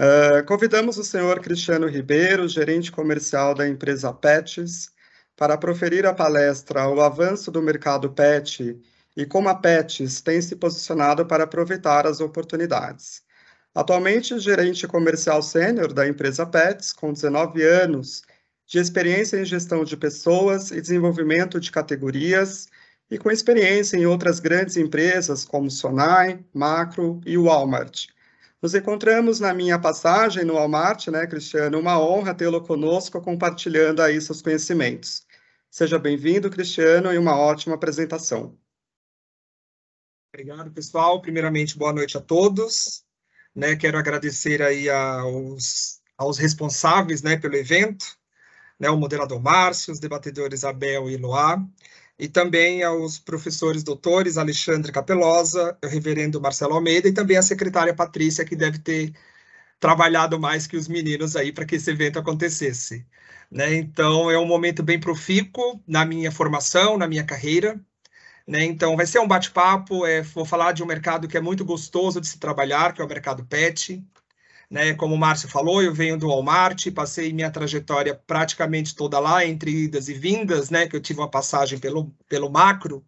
Uh, convidamos o senhor Cristiano Ribeiro, gerente comercial da empresa Pets, para proferir a palestra O Avanço do Mercado Pet e como a Pets tem se posicionado para aproveitar as oportunidades. Atualmente, gerente comercial sênior da empresa Pets, com 19 anos de experiência em gestão de pessoas e desenvolvimento de categorias, e com experiência em outras grandes empresas como Sonai, Macro e Walmart nos encontramos na minha passagem no Walmart, né, Cristiano? Uma honra tê-lo conosco, compartilhando aí seus conhecimentos. Seja bem-vindo, Cristiano, e uma ótima apresentação. Obrigado, pessoal. Primeiramente, boa noite a todos. Né, quero agradecer aí aos, aos responsáveis né, pelo evento, né, o moderador Márcio, os debatedores Abel e Luá e também aos professores doutores Alexandre Capelosa, o reverendo Marcelo Almeida e também a secretária Patrícia, que deve ter trabalhado mais que os meninos aí para que esse evento acontecesse. Né? Então, é um momento bem profícuo na minha formação, na minha carreira. Né? Então, vai ser um bate-papo, é, vou falar de um mercado que é muito gostoso de se trabalhar, que é o mercado pet, né? Como o Márcio falou, eu venho do Walmart, passei minha trajetória praticamente toda lá, entre idas e vindas, né? que eu tive uma passagem pelo, pelo macro.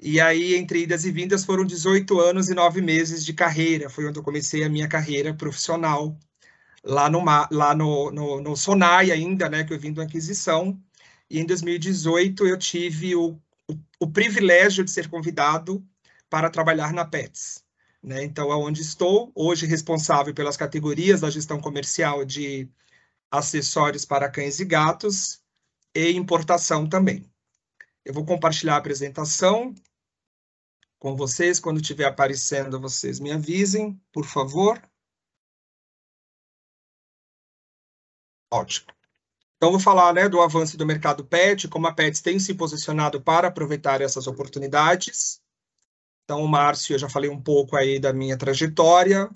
E aí, entre idas e vindas, foram 18 anos e 9 meses de carreira. Foi onde eu comecei a minha carreira profissional, lá no, lá no, no, no Sonai ainda, né? que eu vim da aquisição. E em 2018 eu tive o, o, o privilégio de ser convidado para trabalhar na Pets. Né? Então, aonde estou, hoje responsável pelas categorias da gestão comercial de acessórios para cães e gatos e importação também. Eu vou compartilhar a apresentação com vocês. Quando estiver aparecendo, vocês me avisem, por favor. Ótimo. Então, vou falar né, do avanço do mercado PET, como a PET tem se posicionado para aproveitar essas oportunidades. Então, Márcio, eu já falei um pouco aí da minha trajetória.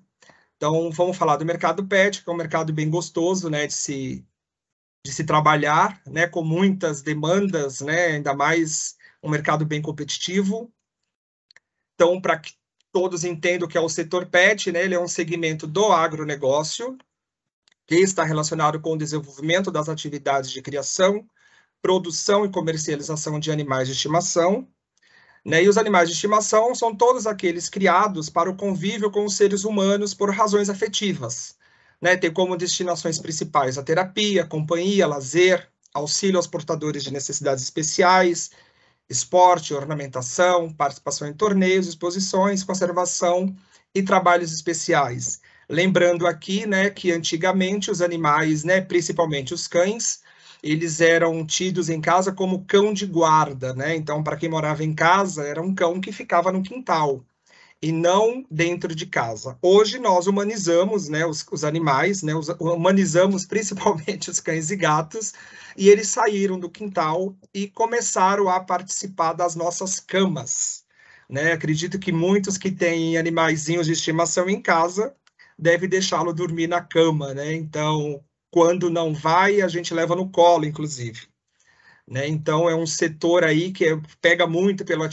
Então, vamos falar do mercado pet, que é um mercado bem gostoso, né, de se, de se trabalhar, né, com muitas demandas, né, ainda mais um mercado bem competitivo. Então, para que todos entendam que é o setor pet, né, ele é um segmento do agronegócio, que está relacionado com o desenvolvimento das atividades de criação, produção e comercialização de animais de estimação, né? E os animais de estimação são todos aqueles criados para o convívio com os seres humanos por razões afetivas. Né? Tem como destinações principais a terapia, companhia, lazer, auxílio aos portadores de necessidades especiais, esporte, ornamentação, participação em torneios, exposições, conservação e trabalhos especiais. Lembrando aqui né, que antigamente os animais, né, principalmente os cães, eles eram tidos em casa como cão de guarda, né? Então, para quem morava em casa, era um cão que ficava no quintal e não dentro de casa. Hoje nós humanizamos né, os, os animais, né, os, humanizamos principalmente os cães e gatos, e eles saíram do quintal e começaram a participar das nossas camas. Né? Acredito que muitos que têm animaizinhos de estimação em casa devem deixá-lo dormir na cama, né? Então, quando não vai, a gente leva no colo, inclusive. Né? Então, é um setor aí que é, pega muito pelo,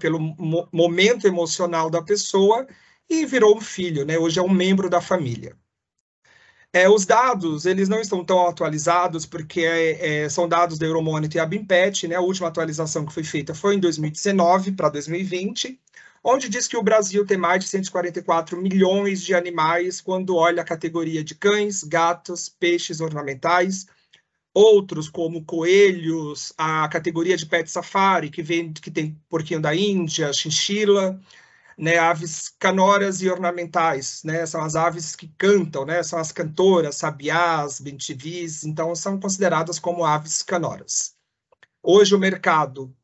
pelo mo momento emocional da pessoa e virou um filho, né? hoje é um membro da família. É, os dados, eles não estão tão atualizados, porque é, é são dados da Euromonitor e a BIMPET, né? a última atualização que foi feita foi em 2019 para 2020, onde diz que o Brasil tem mais de 144 milhões de animais quando olha a categoria de cães, gatos, peixes ornamentais, outros como coelhos, a categoria de pet safari, que, vem, que tem porquinho da Índia, chinchila, né, aves canoras e ornamentais, né, são as aves que cantam, né, são as cantoras, sabiás, bentivis, então são consideradas como aves canoras. Hoje o mercado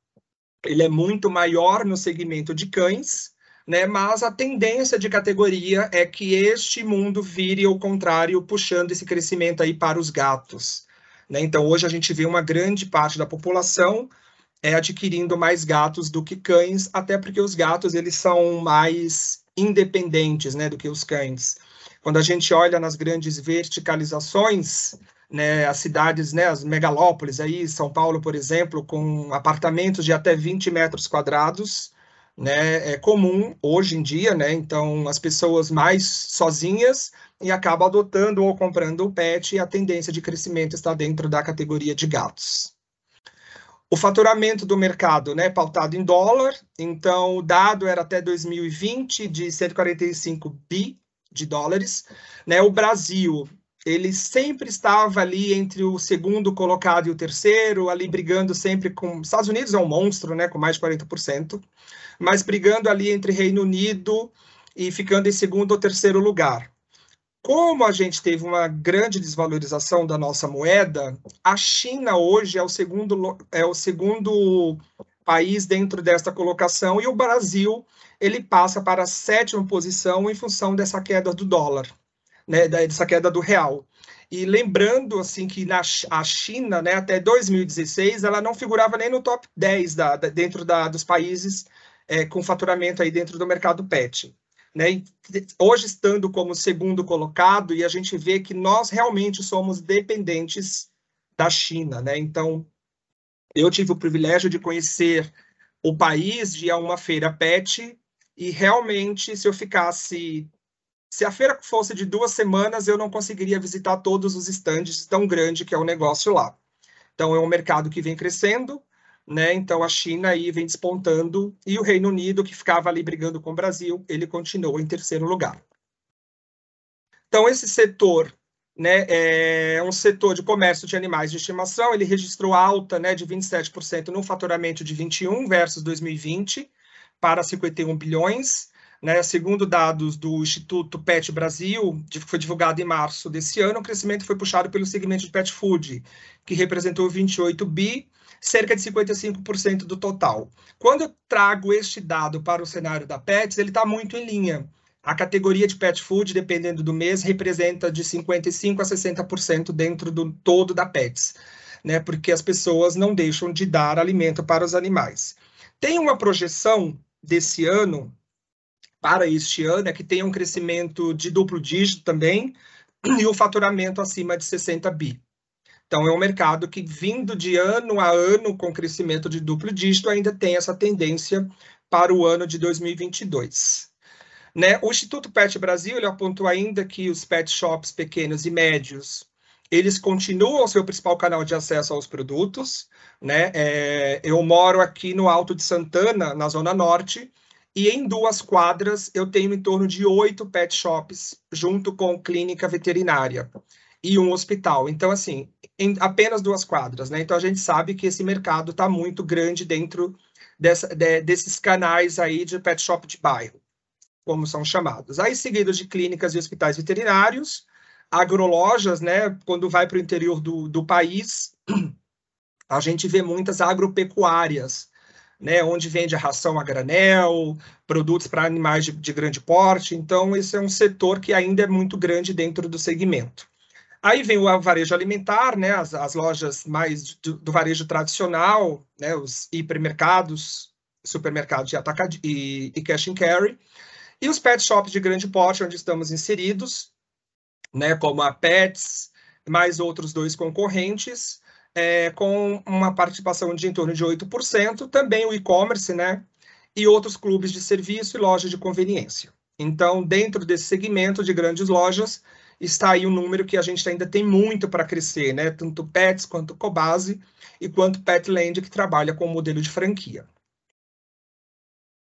ele é muito maior no segmento de cães, né? Mas a tendência de categoria é que este mundo vire ao contrário, puxando esse crescimento aí para os gatos. Né? Então hoje a gente vê uma grande parte da população é adquirindo mais gatos do que cães, até porque os gatos eles são mais independentes, né, do que os cães. Quando a gente olha nas grandes verticalizações, né, as cidades, né, as megalópolis aí, São Paulo, por exemplo, com apartamentos de até 20 metros quadrados, né, é comum hoje em dia, né, então as pessoas mais sozinhas e acabam adotando ou comprando o pet e a tendência de crescimento está dentro da categoria de gatos. O faturamento do mercado, né, pautado em dólar, então o dado era até 2020 de 145 bi de dólares, né? O Brasil ele sempre estava ali entre o segundo colocado e o terceiro, ali brigando sempre com. Estados Unidos é um monstro, né, com mais de 40%, mas brigando ali entre Reino Unido e ficando em segundo ou terceiro lugar. Como a gente teve uma grande desvalorização da nossa moeda, a China hoje é o segundo, é o segundo país dentro desta colocação e o Brasil ele passa para a sétima posição em função dessa queda do dólar né, dessa queda do real. E lembrando assim que na, a China, né, até 2016, ela não figurava nem no top 10 da, da dentro da, dos países é, com faturamento aí dentro do mercado pet. Né? Hoje estando como segundo colocado, e a gente vê que nós realmente somos dependentes da China. Né? Então, eu tive o privilégio de conhecer o país, de ir uma feira pet, e realmente, se eu ficasse se a feira fosse de duas semanas, eu não conseguiria visitar todos os estandes tão grande que é o negócio lá. Então, é um mercado que vem crescendo, né? Então, a China aí vem despontando e o Reino Unido, que ficava ali brigando com o Brasil, ele continuou em terceiro lugar. Então, esse setor né, é um setor de comércio de animais de estimação, ele registrou alta né, de 27% no faturamento de 21 versus 2020 para 51 bilhões. Né? Segundo dados do Instituto Pet Brasil, que foi divulgado em março desse ano, o crescimento foi puxado pelo segmento de pet food, que representou 28 bi, cerca de 55% do total. Quando eu trago este dado para o cenário da Pets, ele está muito em linha. A categoria de pet food, dependendo do mês, representa de 55% a 60% dentro do todo da Pets, né? porque as pessoas não deixam de dar alimento para os animais. Tem uma projeção desse ano para este ano é que tem um crescimento de duplo dígito também e o faturamento acima de 60 bi. Então, é um mercado que, vindo de ano a ano, com crescimento de duplo dígito, ainda tem essa tendência para o ano de 2022. Né? O Instituto Pet Brasil ele apontou ainda que os pet shops pequenos e médios eles continuam seu principal canal de acesso aos produtos. Né? É, eu moro aqui no Alto de Santana, na Zona Norte, e em duas quadras eu tenho em torno de oito pet shops, junto com clínica veterinária e um hospital. Então, assim, em apenas duas quadras, né? Então a gente sabe que esse mercado está muito grande dentro dessa, de, desses canais aí de pet shop de bairro, como são chamados. Aí seguido de clínicas e hospitais veterinários, agrolojas, né? Quando vai para o interior do, do país, a gente vê muitas agropecuárias né, onde vende a ração a granel, produtos para animais de, de grande porte. Então, esse é um setor que ainda é muito grande dentro do segmento. Aí vem o varejo alimentar, né, as, as lojas mais do, do, varejo tradicional, né, os hipermercados, supermercados e, e cash and carry, e os pet shops de grande porte, onde estamos inseridos, né, como a Pets, mais outros dois concorrentes, é, com uma participação de em torno de 8%, também o e-commerce, né? E outros clubes de serviço e lojas de conveniência. Então, dentro desse segmento de grandes lojas, está aí um número que a gente ainda tem muito para crescer, né? Tanto Pets quanto Cobase e quanto Petland, que trabalha com o modelo de franquia.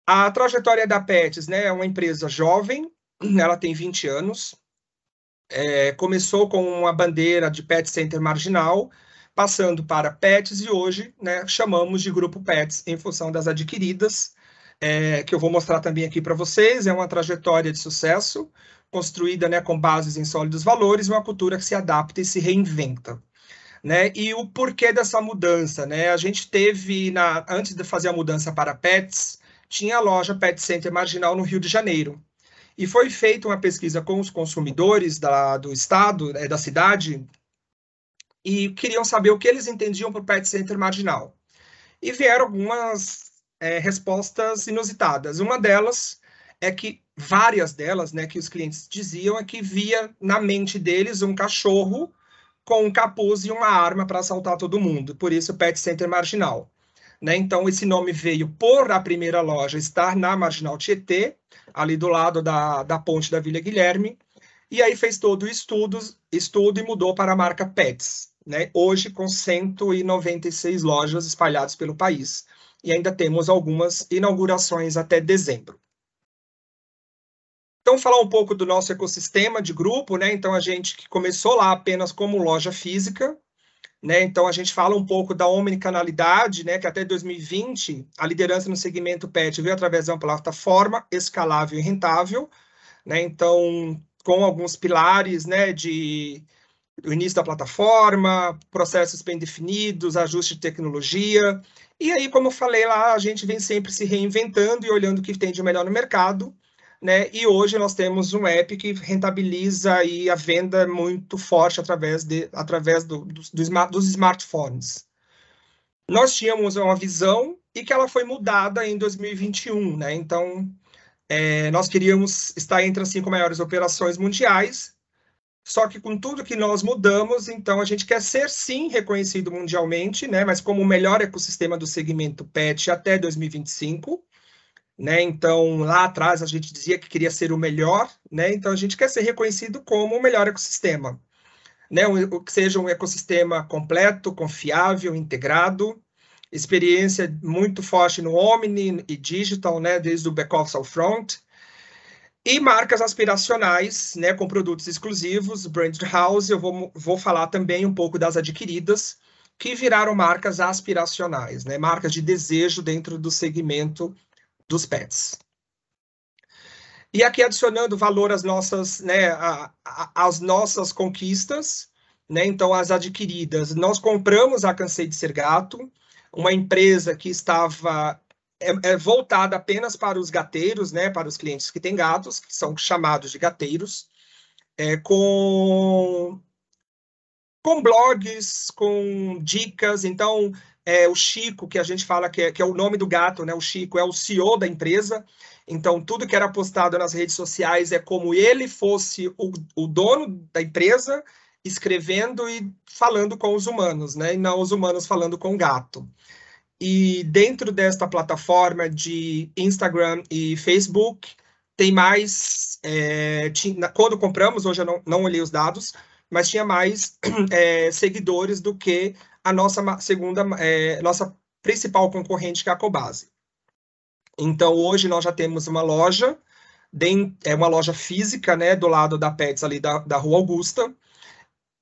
A trajetória da Pets né, é uma empresa jovem, ela tem 20 anos, é, começou com uma bandeira de Pet Center marginal, passando para PETs e hoje né, chamamos de grupo PETs em função das adquiridas, é, que eu vou mostrar também aqui para vocês. É uma trajetória de sucesso construída né, com bases em sólidos valores, uma cultura que se adapta e se reinventa. Né? E o porquê dessa mudança? Né? A gente teve, na, antes de fazer a mudança para PETs, tinha a loja Pet Center Marginal no Rio de Janeiro. E foi feita uma pesquisa com os consumidores da, do estado, né, da cidade, e queriam saber o que eles entendiam por pet center marginal. E vieram algumas é, respostas inusitadas. Uma delas é que várias delas, né, que os clientes diziam é que via na mente deles um cachorro com um capuz e uma arma para assaltar todo mundo. Por isso, pet center marginal. Né? Então, esse nome veio por a primeira loja estar na Marginal Tietê, ali do lado da, da ponte da Vila Guilherme, e aí fez todo o estudo, estudo e mudou para a marca Pets né, hoje com 196 lojas espalhadas pelo país. E ainda temos algumas inaugurações até dezembro. Então, falar um pouco do nosso ecossistema de grupo, né? Então, a gente que começou lá apenas como loja física, né? Então, a gente fala um pouco da omnicanalidade, né? Que até 2020, a liderança no segmento PET veio através de uma plataforma escalável e rentável, né? Então, com alguns pilares, né? De o início da plataforma, processos bem definidos, ajuste de tecnologia. E aí, como eu falei lá, a gente vem sempre se reinventando e olhando o que tem de melhor no mercado. Né? E hoje nós temos um app que rentabiliza aí a venda muito forte através, de, através do, do, do, dos smartphones. Nós tínhamos uma visão e que ela foi mudada em 2021, né? Então, é, nós queríamos estar entre as cinco maiores operações mundiais só que com tudo que nós mudamos, então a gente quer ser sim reconhecido mundialmente, né? Mas como o melhor ecossistema do segmento pet até 2025, né? Então lá atrás a gente dizia que queria ser o melhor, né? Então a gente quer ser reconhecido como o melhor ecossistema, né? O que seja um ecossistema completo, confiável, integrado, experiência muito forte no Omni e digital, né? Desde o back office ao front e marcas aspiracionais, né, com produtos exclusivos, Brand House, eu vou, vou falar também um pouco das adquiridas, que viraram marcas aspiracionais, né, marcas de desejo dentro do segmento dos pets. E aqui adicionando valor às nossas, né, a, a, às nossas conquistas, né, então as adquiridas. Nós compramos a Cansei de Ser Gato, uma empresa que estava é, é voltada apenas para os gateiros, né, para os clientes que têm gatos, que são chamados de gateiros, é, com, com blogs, com dicas. Então, é, o Chico, que a gente fala que é, que é o nome do gato, né? O Chico é o CEO da empresa. Então, tudo que era postado nas redes sociais é como ele fosse o, o dono da empresa, escrevendo e falando com os humanos, né? E não os humanos falando com o gato. E dentro desta plataforma de Instagram e Facebook, tem mais. É, tinha, quando compramos, hoje eu não, não olhei os dados, mas tinha mais é, seguidores do que a nossa segunda, é, nossa principal concorrente, que é a Cobase. Então, hoje nós já temos uma loja, é uma loja física, né, do lado da Pets, ali da, da Rua Augusta,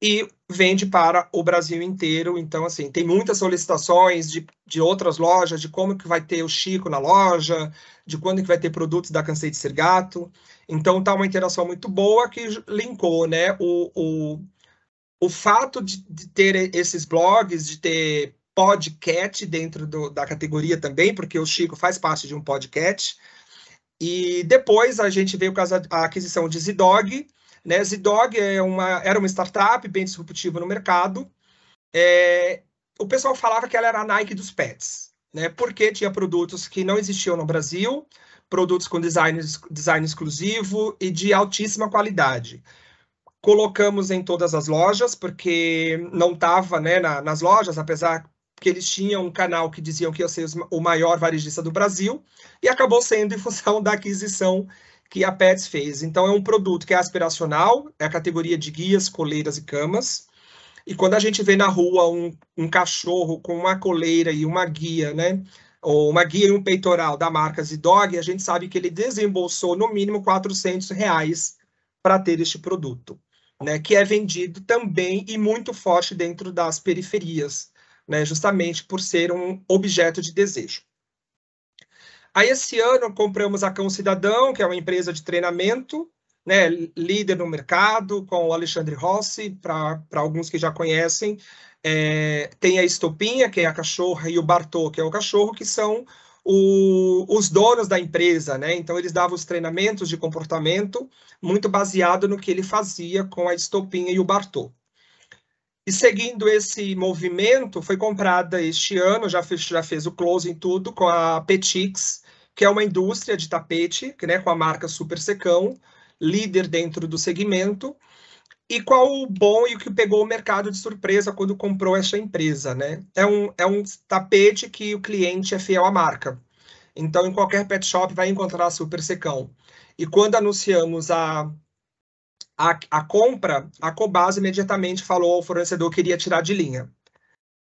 e vende para o Brasil inteiro. Então, assim, tem muitas solicitações de, de outras lojas, de como que vai ter o Chico na loja, de quando que vai ter produtos da Cansei de Ser Gato. Então, tá uma interação muito boa que linkou, né, o, o, o fato de, de ter esses blogs, de ter podcast dentro do, da categoria também, porque o Chico faz parte de um podcast. E depois a gente veio com a aquisição de Zidog, né? Zidog é uma, era uma startup bem disruptiva no mercado. É, o pessoal falava que ela era a Nike dos pets, né? porque tinha produtos que não existiam no Brasil, produtos com design, design exclusivo e de altíssima qualidade colocamos em todas as lojas, porque não estava né, na, nas lojas, apesar que eles tinham um canal que diziam que ia ser o maior varejista do Brasil, e acabou sendo em função da aquisição que a PETS fez. Então, é um produto que é aspiracional, é a categoria de guias, coleiras e camas. E quando a gente vê na rua um, um cachorro com uma coleira e uma guia, né? Ou uma guia e um peitoral da marca Zidog, a gente sabe que ele desembolsou no mínimo 400 reais para ter este produto, né? Que é vendido também e muito forte dentro das periferias, né? Justamente por ser um objeto de desejo. Aí, esse ano, compramos a Cão Cidadão, que é uma empresa de treinamento, né, líder no mercado, com o Alexandre Rossi, para alguns que já conhecem. É, tem a Estopinha, que é a cachorra, e o Bartô, que é o cachorro, que são o, os donos da empresa, né? Então eles davam os treinamentos de comportamento muito baseado no que ele fazia com a Estopinha e o Bartô. E seguindo esse movimento, foi comprada este ano, já fez, já fez o closing tudo com a Petix, que é uma indústria de tapete, né, com a marca Super Secão, líder dentro do segmento. E qual o bom e o que pegou o mercado de surpresa quando comprou essa empresa, né? É um, é um tapete que o cliente é fiel à marca. Então, em qualquer pet shop vai encontrar Super Secão. E quando anunciamos a, a, a compra, a Cobase imediatamente falou ao fornecedor que iria tirar de linha.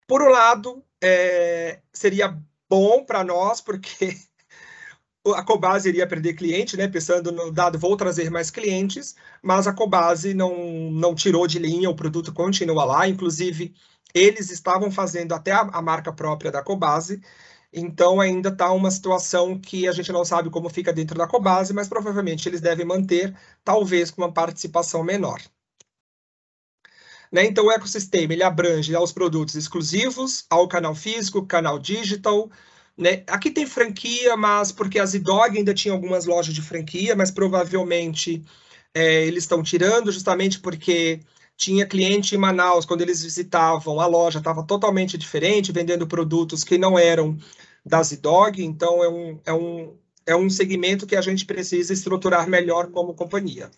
Por um lado, é, seria bom para nós, porque a Cobase iria perder cliente, né? Pensando no dado, vou trazer mais clientes, mas a Cobase não, não tirou de linha, o produto continua lá. Inclusive, eles estavam fazendo até a, a marca própria da Cobase, então ainda está uma situação que a gente não sabe como fica dentro da Cobase, mas provavelmente eles devem manter, talvez com uma participação menor. Né? Então, o ecossistema ele abrange aos produtos exclusivos, ao canal físico, canal digital, né? Aqui tem franquia, mas porque a Zidog ainda tinha algumas lojas de franquia, mas provavelmente é, eles estão tirando justamente porque tinha cliente em Manaus, quando eles visitavam, a loja estava totalmente diferente, vendendo produtos que não eram da Zidog, então é um, é, um, é um segmento que a gente precisa estruturar melhor como companhia.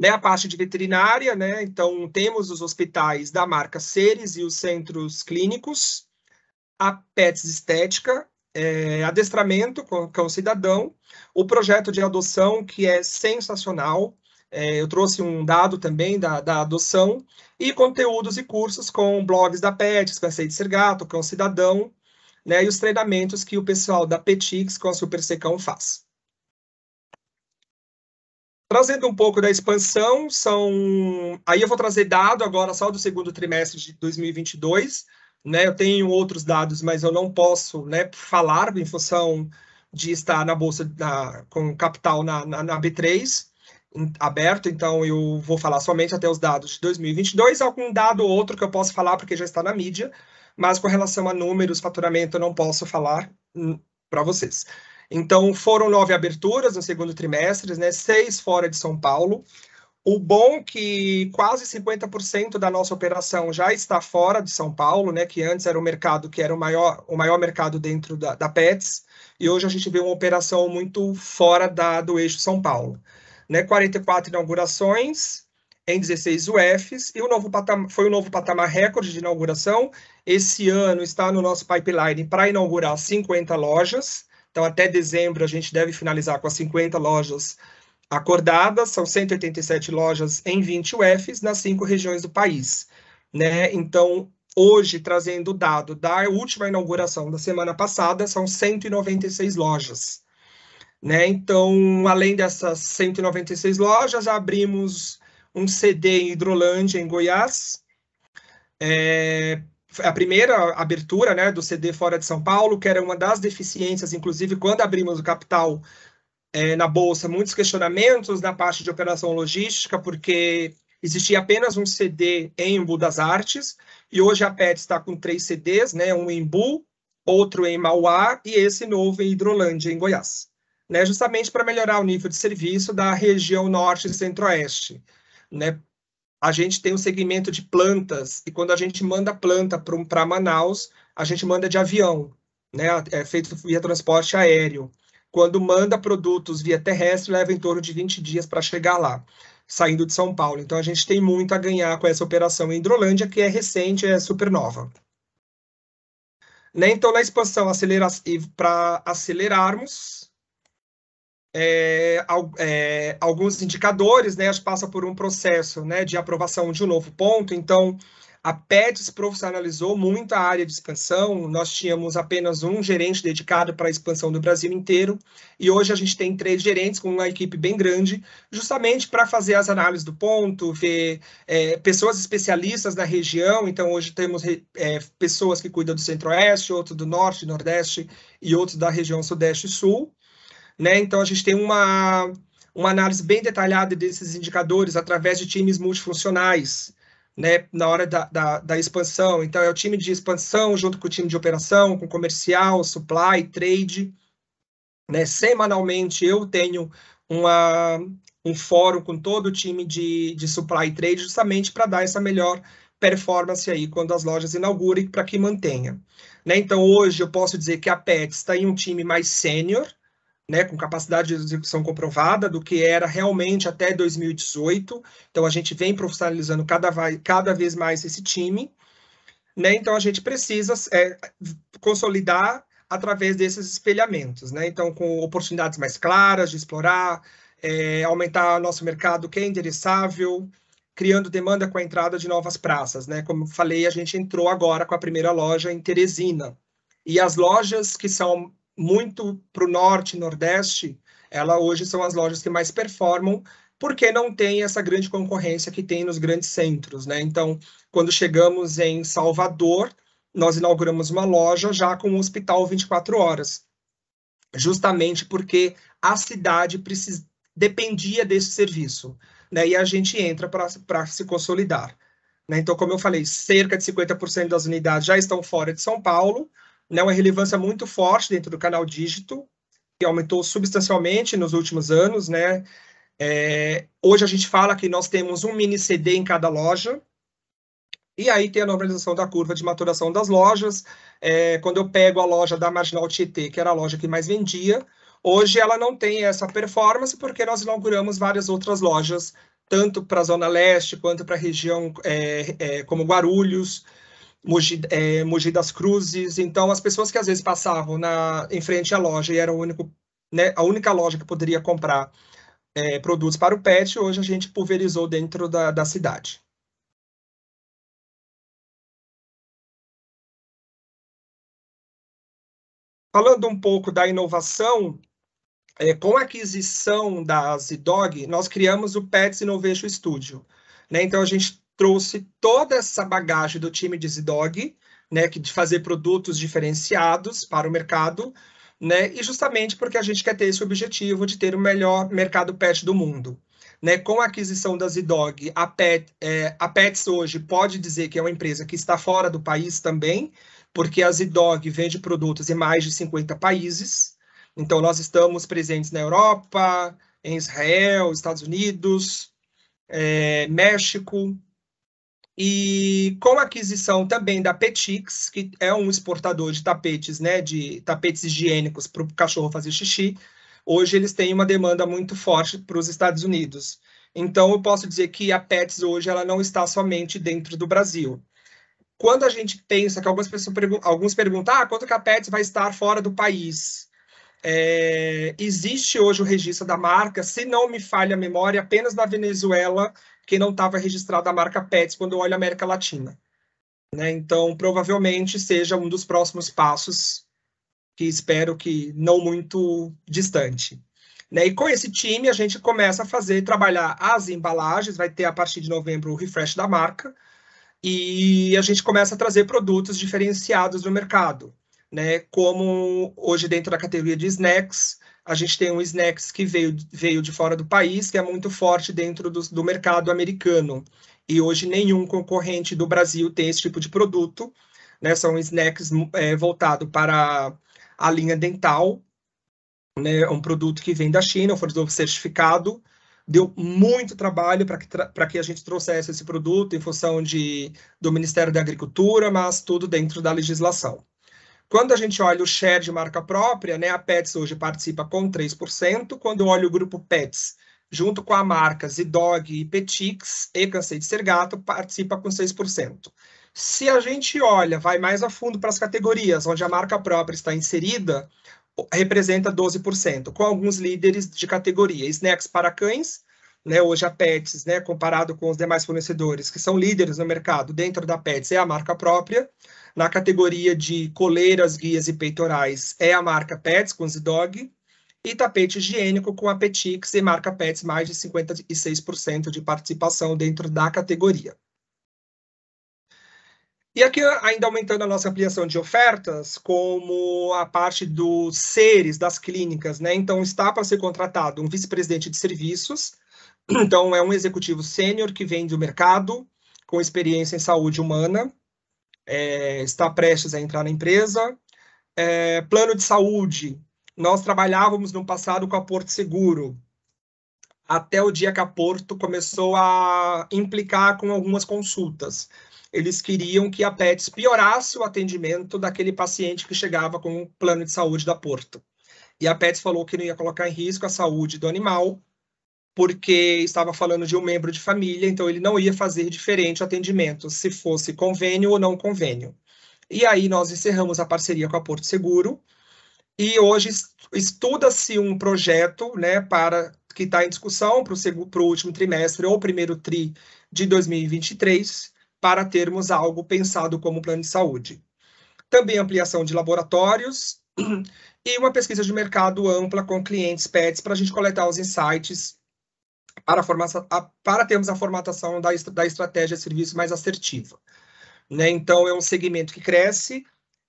Né, a parte de veterinária, né, então temos os hospitais da marca Seres e os centros clínicos, a Pets Estética, é, adestramento com, com o cidadão, o projeto de adoção, que é sensacional, é, eu trouxe um dado também da, da, adoção, e conteúdos e cursos com blogs da PETS, com a Seide Sergato, com o Cidadão, né, e os treinamentos que o pessoal da PETIX com a Super Secão faz. Trazendo um pouco da expansão, são. Aí eu vou trazer dado agora só do segundo trimestre de 2022, né? Eu tenho outros dados, mas eu não posso né, falar em função de estar na bolsa com capital na, na, na B3 aberto, então eu vou falar somente até os dados de 2022, algum dado ou outro que eu posso falar porque já está na mídia, mas com relação a números, faturamento, eu não posso falar hum, para vocês. Então, foram nove aberturas no segundo trimestre, né? seis fora de São Paulo, o bom é que quase 50% da nossa operação já está fora de São Paulo, né, que antes era o mercado que era o maior, o maior mercado dentro da, da Pets, e hoje a gente vê uma operação muito fora da, do eixo São Paulo. Né, 44 inaugurações em 16 UFs, e o novo foi o novo patamar recorde de inauguração. Esse ano está no nosso pipeline para inaugurar 50 lojas, então até dezembro a gente deve finalizar com as 50 lojas acordadas, são 187 lojas em 20 UFs nas cinco regiões do país. Né? Então, hoje, trazendo o dado da última inauguração da semana passada, são 196 lojas. Né? Então, além dessas 196 lojas, abrimos um CD em Hidrolândia, em Goiás. É, a primeira abertura né, do CD fora de São Paulo, que era uma das deficiências, inclusive quando abrimos o Capital, é, na Bolsa muitos questionamentos na parte de operação logística, porque existia apenas um CD em Embu das Artes, e hoje a PET está com três CDs, né, um em Embu, outro em Mauá e esse novo em Hidrolândia, em Goiás, né, justamente para melhorar o nível de serviço da região norte e centro-oeste. Né. A gente tem um segmento de plantas, e quando a gente manda planta para Manaus, a gente manda de avião, né, é feito via transporte aéreo. Quando manda produtos via terrestre, leva em torno de 20 dias para chegar lá, saindo de São Paulo. Então a gente tem muito a ganhar com essa operação em Hidrolândia, que é recente, é supernova. Né? Então, na expansão, acelera para acelerarmos, é, é, alguns indicadores, né, passa por um processo né, de aprovação de um novo ponto, então a se profissionalizou muito a área de expansão, nós tínhamos apenas um gerente dedicado para a expansão do Brasil inteiro, e hoje a gente tem três gerentes com uma equipe bem grande, justamente para fazer as análises do ponto, ver é, pessoas especialistas na região, então hoje temos é, pessoas que cuidam do Centro-Oeste, outro do Norte, Nordeste e outro da região Sudeste e Sul, né? Então a gente tem uma, uma análise bem detalhada desses indicadores através de times multifuncionais, né, na hora da, da, da, expansão. Então, é o time de expansão junto com o time de operação, com comercial, supply, trade. Né? Semanalmente, eu tenho uma, um fórum com todo o time de, de supply e trade, justamente para dar essa melhor performance aí quando as lojas inaugurem para que mantenha. Né? Então, hoje eu posso dizer que a PET está em um time mais sênior, né, com capacidade de execução comprovada do que era realmente até 2018. Então a gente vem profissionalizando cada, vai, cada vez mais esse time. Né? Então a gente precisa é, consolidar através desses espelhamentos, né? Então com oportunidades mais claras de explorar, é, aumentar nosso mercado que é endereçável, criando demanda com a entrada de novas praças, né? Como falei, a gente entrou agora com a primeira loja em Teresina. E as lojas que são muito para o norte, nordeste, ela hoje são as lojas que mais performam, porque não tem essa grande concorrência que tem nos grandes centros, né? Então, quando chegamos em Salvador, nós inauguramos uma loja já com um hospital 24 horas, justamente porque a cidade precis dependia desse serviço, né? E a gente entra para se consolidar. Né? Então, como eu falei, cerca de 50% das unidades já estão fora de São Paulo, né, uma relevância muito forte dentro do canal dígito, que aumentou substancialmente nos últimos anos, né? É, hoje a gente fala que nós temos um mini CD em cada loja, e aí tem a normalização da curva de maturação das lojas. É, quando eu pego a loja da Marginal Tietê, que era a loja que mais vendia, hoje ela não tem essa performance porque nós inauguramos várias outras lojas, tanto para a Zona Leste quanto para a região é, é, como Guarulhos, Mogi, é, Mogi, das Cruzes. Então, as pessoas que às vezes passavam na, em frente à loja e era o único, né, a única loja que poderia comprar é, produtos para o pet, hoje a gente pulverizou dentro da, da cidade. Falando um pouco da inovação, é, com a aquisição da Zidog, nós criamos o Pets Innovation Studio. Né? Então, a gente trouxe toda essa bagagem do time de Zidog, né, de fazer produtos diferenciados para o mercado, né, e justamente porque a gente quer ter esse objetivo de ter o melhor mercado pet do mundo. Né, com a aquisição da Zidog, a, Pet, é, a Pets hoje pode dizer que é uma empresa que está fora do país também, porque a Zidog vende produtos em mais de 50 países. Então, nós estamos presentes na Europa, em Israel, Estados Unidos, é, México, e com a aquisição também da Petix, que é um exportador de tapetes, né, de tapetes higiênicos para o cachorro fazer xixi, hoje eles têm uma demanda muito forte para os Estados Unidos. Então eu posso dizer que a Pets hoje ela não está somente dentro do Brasil. Quando a gente pensa que algumas pessoas pergun alguns perguntam, ah, quanto que a Pets vai estar fora do país? É, existe hoje o registro da marca, se não me falha a memória, apenas na Venezuela que não estava registrada a marca Pets quando eu olho a América Latina. Né? Então, provavelmente seja um dos próximos passos, que espero que não muito distante. Né? E com esse time, a gente começa a fazer, trabalhar as embalagens, vai ter a partir de novembro o refresh da marca, e a gente começa a trazer produtos diferenciados no mercado, né? como hoje dentro da categoria de snacks, a gente tem um snacks que veio, veio de fora do país, que é muito forte dentro do, do mercado americano. E hoje nenhum concorrente do Brasil tem esse tipo de produto. Né? São snacks é, voltados para a linha dental. Né? É um produto que vem da China, foi fornecedor certificado. Deu muito trabalho para que, que a gente trouxesse esse produto em função de, do Ministério da Agricultura, mas tudo dentro da legislação. Quando a gente olha o share de marca própria, né, a Pets hoje participa com 3%. Quando eu olho o grupo Pets, junto com a marca Zidog e Petix, e Cansei de Ser Gato, participa com 6%. Se a gente olha, vai mais a fundo para as categorias onde a marca própria está inserida, representa 12%, com alguns líderes de categoria. Snacks para cães, né, hoje a Pets, né, comparado com os demais fornecedores que são líderes no mercado dentro da Pets, é a marca própria. Na categoria de coleiras, guias e peitorais é a marca Pets com Zidog e tapete higiênico com a Petix e marca Pets mais de 56% de participação dentro da categoria. E aqui, ainda aumentando a nossa ampliação de ofertas, como a parte dos seres das clínicas, né? Então, está para ser contratado um vice-presidente de serviços, então é um executivo sênior que vem do mercado, com experiência em saúde humana, é, está prestes a entrar na empresa. É, plano de saúde, nós trabalhávamos no passado com a Porto Seguro, até o dia que a Porto começou a implicar com algumas consultas. Eles queriam que a PETS piorasse o atendimento daquele paciente que chegava com o plano de saúde da Porto. E a PETS falou que não ia colocar em risco a saúde do animal porque estava falando de um membro de família, então ele não ia fazer diferente o atendimento, se fosse convênio ou não convênio. E aí nós encerramos a parceria com a Porto Seguro, e hoje estuda-se um projeto né, para que está em discussão para o último trimestre ou primeiro TRI de 2023, para termos algo pensado como plano de saúde. Também ampliação de laboratórios e uma pesquisa de mercado ampla com clientes PETs para a gente coletar os insights para, formação, a, para termos a formatação da, da estratégia de serviço mais assertiva. Né? Então, é um segmento que cresce,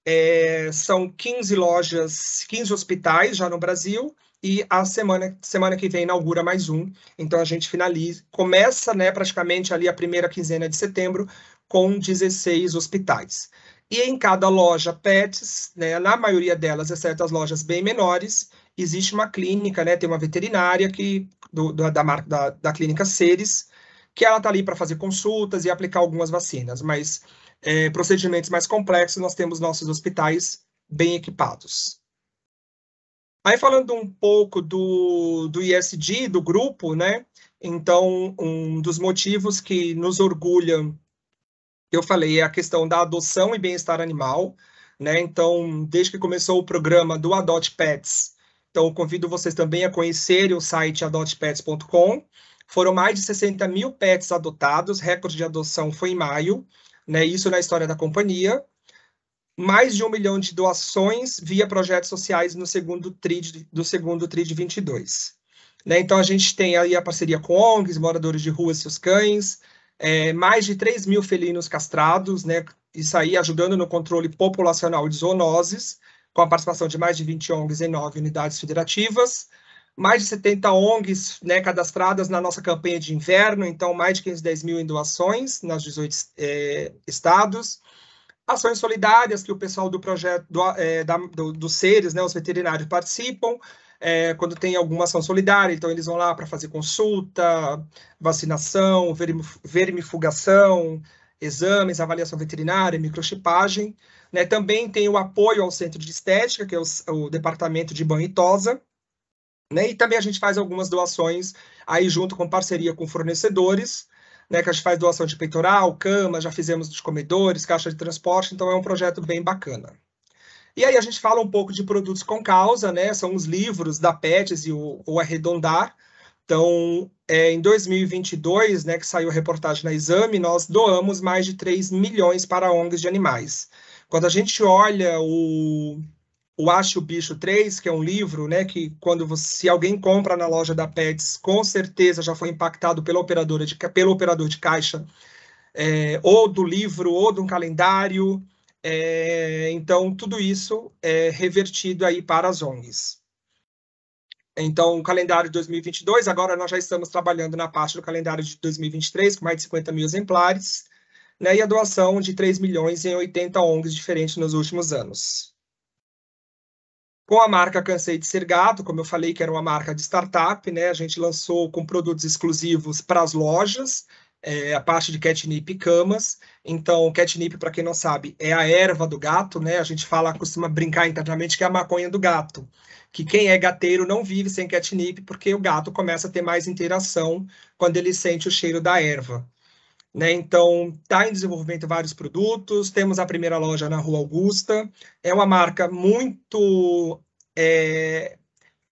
é, são 15 lojas, 15 hospitais já no Brasil, e a semana, semana que vem inaugura mais um. Então a gente finaliza, começa né, praticamente ali a primeira quinzena de setembro com 16 hospitais. E em cada loja PETS, né, na maioria delas, exceto as lojas bem menores, existe uma clínica, né, tem uma veterinária que, do, do, da, marca, da, da clínica seres que ela está ali para fazer consultas e aplicar algumas vacinas, mas é, procedimentos mais complexos nós temos nossos hospitais bem equipados. Aí falando um pouco do, do ISD, do grupo, né? Então, um dos motivos que nos orgulha eu falei, é a questão da adoção e bem-estar animal. Né? Então, desde que começou o programa do Adot Pets, então convido vocês também a conhecerem o site adotpets.com. Foram mais de 60 mil pets adotados, recorde de adoção foi em maio, né? isso na história da companhia. Mais de um milhão de doações via projetos sociais no segundo TRI de, do segundo TRI de 22. Né? Então, a gente tem aí a parceria com ONGs, moradores de rua e seus cães, é, mais de 3 mil felinos castrados, né, isso aí ajudando no controle populacional de zoonoses, com a participação de mais de 20 ONGs em nove unidades federativas, mais de 70 ONGs né, cadastradas na nossa campanha de inverno, então mais de 510 mil em doações nas 18 é, estados, ações solidárias que o pessoal do projeto do, é, dos seres, né, os veterinários participam, é, quando tem alguma ação solidária, então eles vão lá para fazer consulta, vacinação, vermifugação, exames, avaliação veterinária, microchipagem. Né? Também tem o apoio ao Centro de Estética, que é o, o Departamento de Banho e Tosa. Né? E também a gente faz algumas doações aí junto com parceria com fornecedores, né? que a gente faz doação de peitoral, cama, já fizemos de comedores, caixa de transporte, então é um projeto bem bacana. E aí a gente fala um pouco de produtos com causa, né? São os livros da Pets e o, o Arredondar. Então, é, em 2022, né, que saiu a reportagem na Exame, nós doamos mais de 3 milhões para ONGs de animais. Quando a gente olha o, o Acho o Bicho 3, que é um livro, né, que quando você, se alguém compra na loja da Pets, com certeza já foi impactado pela operadora de, pelo operador de caixa, é, ou do livro, ou de um calendário, é, então, tudo isso é revertido aí para as ONGs. Então, o calendário de 2022, agora nós já estamos trabalhando na parte do calendário de 2023, com mais de 50 mil exemplares, né, e a doação de 3 milhões em 80 ONGs diferentes nos últimos anos. Com a marca Cansei de Ser Gato, como eu falei, que era uma marca de startup, né, a gente lançou com produtos exclusivos para as lojas, é, a parte de catnip e camas. Então, catnip, para quem não sabe, é a erva do gato, né? A gente fala, costuma brincar internamente que é a maconha do gato. Que quem é gateiro não vive sem catnip, porque o gato começa a ter mais interação quando ele sente o cheiro da erva. Né? Então, está em desenvolvimento vários produtos. Temos a primeira loja na Rua Augusta. É uma marca muito é,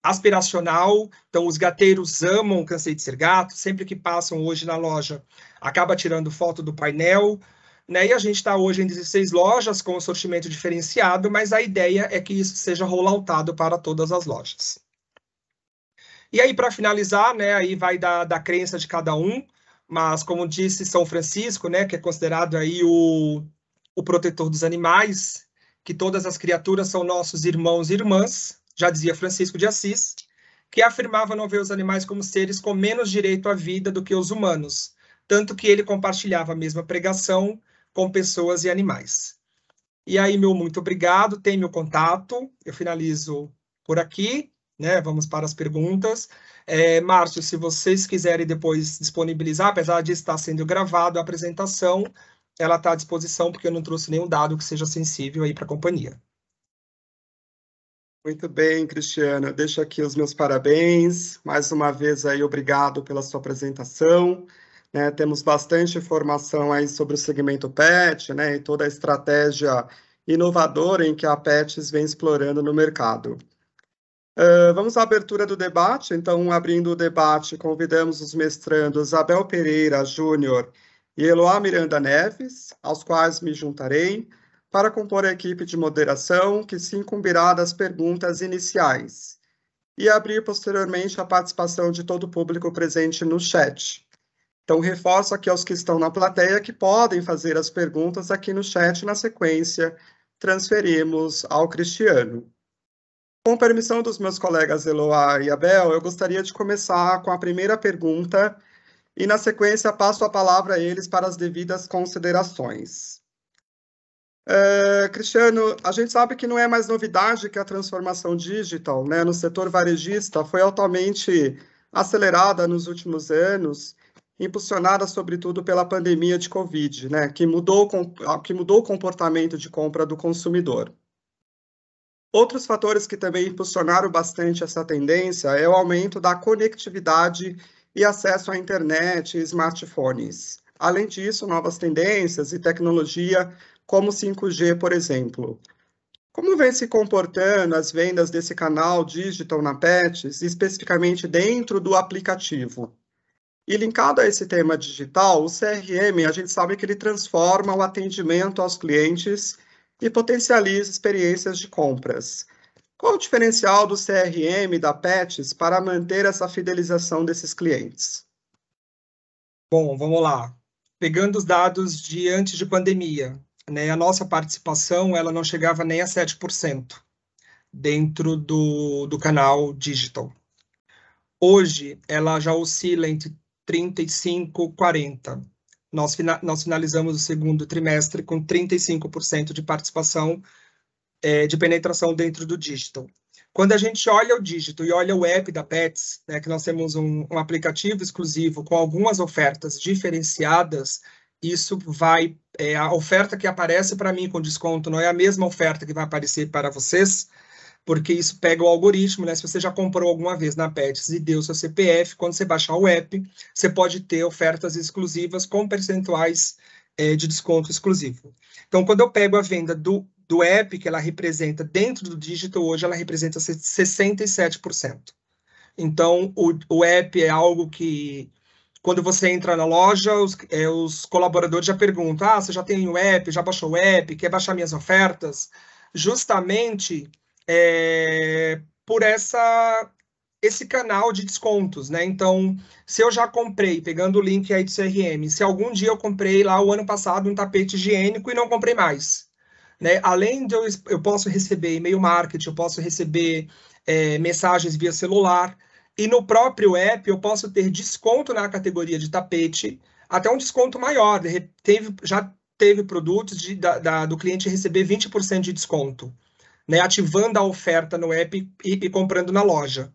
aspiracional, então os gateiros amam Cansei de Ser Gato, sempre que passam hoje na loja, acaba tirando foto do painel, né? E a gente está hoje em 16 lojas com um sortimento diferenciado, mas a ideia é que isso seja rolloutado para todas as lojas. E aí, para finalizar, né, aí vai da, da crença de cada um, mas como disse São Francisco, né, que é considerado aí o, o protetor dos animais, que todas as criaturas são nossos irmãos e irmãs, já dizia Francisco de Assis, que afirmava não ver os animais como seres com menos direito à vida do que os humanos, tanto que ele compartilhava a mesma pregação com pessoas e animais. E aí, meu muito obrigado, tem meu contato, eu finalizo por aqui, né? Vamos para as perguntas. É, Márcio, se vocês quiserem depois disponibilizar, apesar de estar sendo gravado a apresentação, ela está à disposição, porque eu não trouxe nenhum dado que seja sensível aí para a companhia. Muito bem, Cristiano. Eu deixo aqui os meus parabéns. Mais uma vez aí, obrigado pela sua apresentação. Né, temos bastante informação aí sobre o segmento PET, né, e toda a estratégia inovadora em que a PETs vem explorando no mercado. Uh, vamos à abertura do debate. Então, abrindo o debate, convidamos os mestrandos Abel Pereira Júnior e Eloá Miranda Neves, aos quais me juntarei para compor a equipe de moderação, que se incumbirá das perguntas iniciais, e abrir posteriormente a participação de todo o público presente no chat. Então, reforço aqui aos que estão na plateia que podem fazer as perguntas aqui no chat na sequência. Transferimos ao Cristiano. Com permissão dos meus colegas Eloá e Abel, eu gostaria de começar com a primeira pergunta e, na sequência, passo a palavra a eles para as devidas considerações. É, Cristiano, a gente sabe que não é mais novidade que a transformação digital né, no setor varejista foi altamente acelerada nos últimos anos, impulsionada sobretudo pela pandemia de Covid, né, que, mudou, que mudou o comportamento de compra do consumidor. Outros fatores que também impulsionaram bastante essa tendência é o aumento da conectividade e acesso à internet e smartphones. Além disso, novas tendências e tecnologia como 5G, por exemplo. Como vem se comportando as vendas desse canal digital na Pets, especificamente dentro do aplicativo? E linkado a esse tema digital, o CRM, a gente sabe que ele transforma o atendimento aos clientes e potencializa experiências de compras. Qual o diferencial do CRM da Pets para manter essa fidelização desses clientes? Bom, vamos lá. Pegando os dados de antes de pandemia, né, a nossa participação ela não chegava nem a 7% dentro do, do canal digital. Hoje, ela já oscila entre 35 e 40. Nós, fina nós finalizamos o segundo trimestre com 35% de participação é, de penetração dentro do digital. Quando a gente olha o dígito e olha o app da Pets, né, que nós temos um, um, aplicativo exclusivo com algumas ofertas diferenciadas, isso vai. É, a oferta que aparece para mim com desconto não é a mesma oferta que vai aparecer para vocês, porque isso pega o algoritmo, né? Se você já comprou alguma vez na Pets e deu seu CPF, quando você baixar o app, você pode ter ofertas exclusivas com percentuais é, de desconto exclusivo. Então, quando eu pego a venda do, do app, que ela representa dentro do dígito, hoje ela representa 67%. Então, o, o app é algo que quando você entra na loja, os, é, os colaboradores já perguntam: ah, você já tem o app, já baixou o app, quer baixar minhas ofertas? Justamente é, por essa esse canal de descontos, né? Então, se eu já comprei, pegando o link aí do CRM, se algum dia eu comprei lá o ano passado um tapete higiênico e não comprei mais, né? Além de eu, eu posso receber e-mail marketing, eu posso receber é, mensagens via celular, e no próprio app eu posso ter desconto na categoria de tapete, até um desconto maior. Teve, já teve produtos de, da, da, do cliente receber 20% de desconto, né? ativando a oferta no app e, e comprando na loja.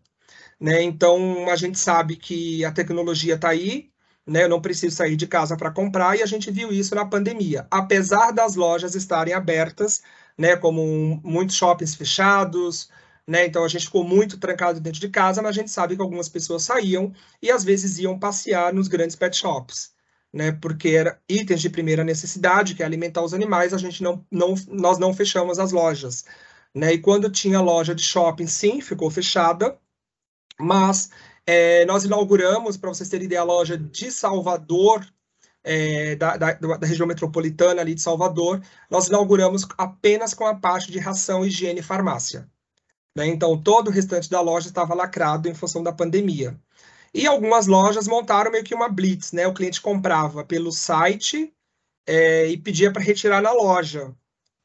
Né? Então a gente sabe que a tecnologia está aí, né? Eu não preciso sair de casa para comprar e a gente viu isso na pandemia. Apesar das lojas estarem abertas, né? Como muitos shoppings fechados, né? Então a gente ficou muito trancado dentro de casa, mas a gente sabe que algumas pessoas saíam e às vezes iam passear nos grandes pet shops, né? Porque era itens de primeira necessidade, que é alimentar os animais, a gente não, não nós não fechamos as lojas, né? E quando tinha loja de shopping, sim, ficou fechada, mas é, nós inauguramos, para vocês terem ideia, a loja de Salvador, é, da, da, da, região metropolitana ali de Salvador, nós inauguramos apenas com a parte de ração, higiene e farmácia. Né? Então, todo o restante da loja estava lacrado em função da pandemia. E algumas lojas montaram meio que uma blitz, né? O cliente comprava pelo site é, e pedia para retirar na loja,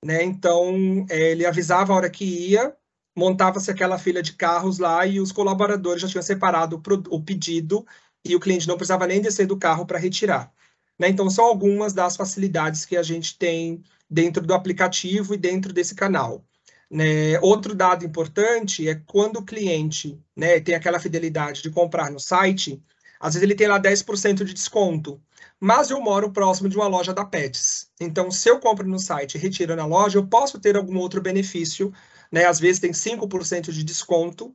né? Então, é, ele avisava a hora que ia, montava-se aquela fila de carros lá e os colaboradores já tinham separado o pedido e o cliente não precisava nem descer do carro para retirar. Né? Então, são algumas das facilidades que a gente tem dentro do aplicativo e dentro desse canal. Né? Outro dado importante é quando o cliente né, tem aquela fidelidade de comprar no site, às vezes ele tem lá 10% de desconto, mas eu moro próximo de uma loja da Pets. Então, se eu compro no site e retiro na loja, eu posso ter algum outro benefício, né? Às vezes tem 5% de desconto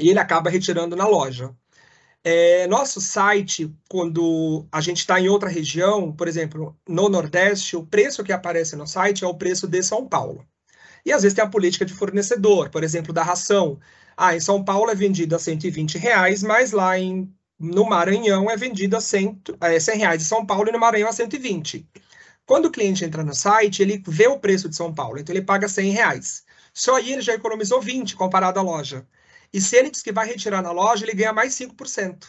e ele acaba retirando na loja. É, nosso site, quando a gente está em outra região, por exemplo, no Nordeste, o preço que aparece no site é o preço de São Paulo. E às vezes tem a política de fornecedor, por exemplo, da ração. Ah, em São Paulo é vendida a 120 reais, mas lá em, no Maranhão é vendida a 100, é, 100 reais em São Paulo e no Maranhão a 120. Quando o cliente entra no site, ele vê o preço de São Paulo, então ele paga 100 reais. Só aí ele já economizou 20 comparado à loja. E se ele diz que vai retirar na loja, ele ganha mais 5%.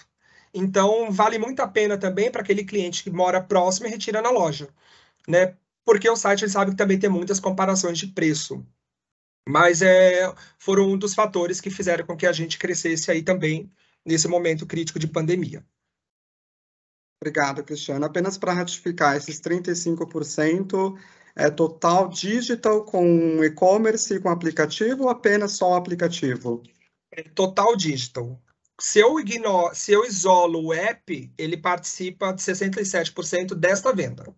Então, vale muito a pena também para aquele cliente que mora próximo e retira na loja. Né? porque o é site ele sabe que também tem muitas comparações de preço. Mas é, foram um dos fatores que fizeram com que a gente crescesse aí também nesse momento crítico de pandemia. Obrigado, Cristiano. Apenas para ratificar, esses 35% é total digital com e-commerce e com aplicativo ou apenas só o aplicativo? É total digital. Se eu, ignoro, se eu isolo o app, ele participa de 67% desta venda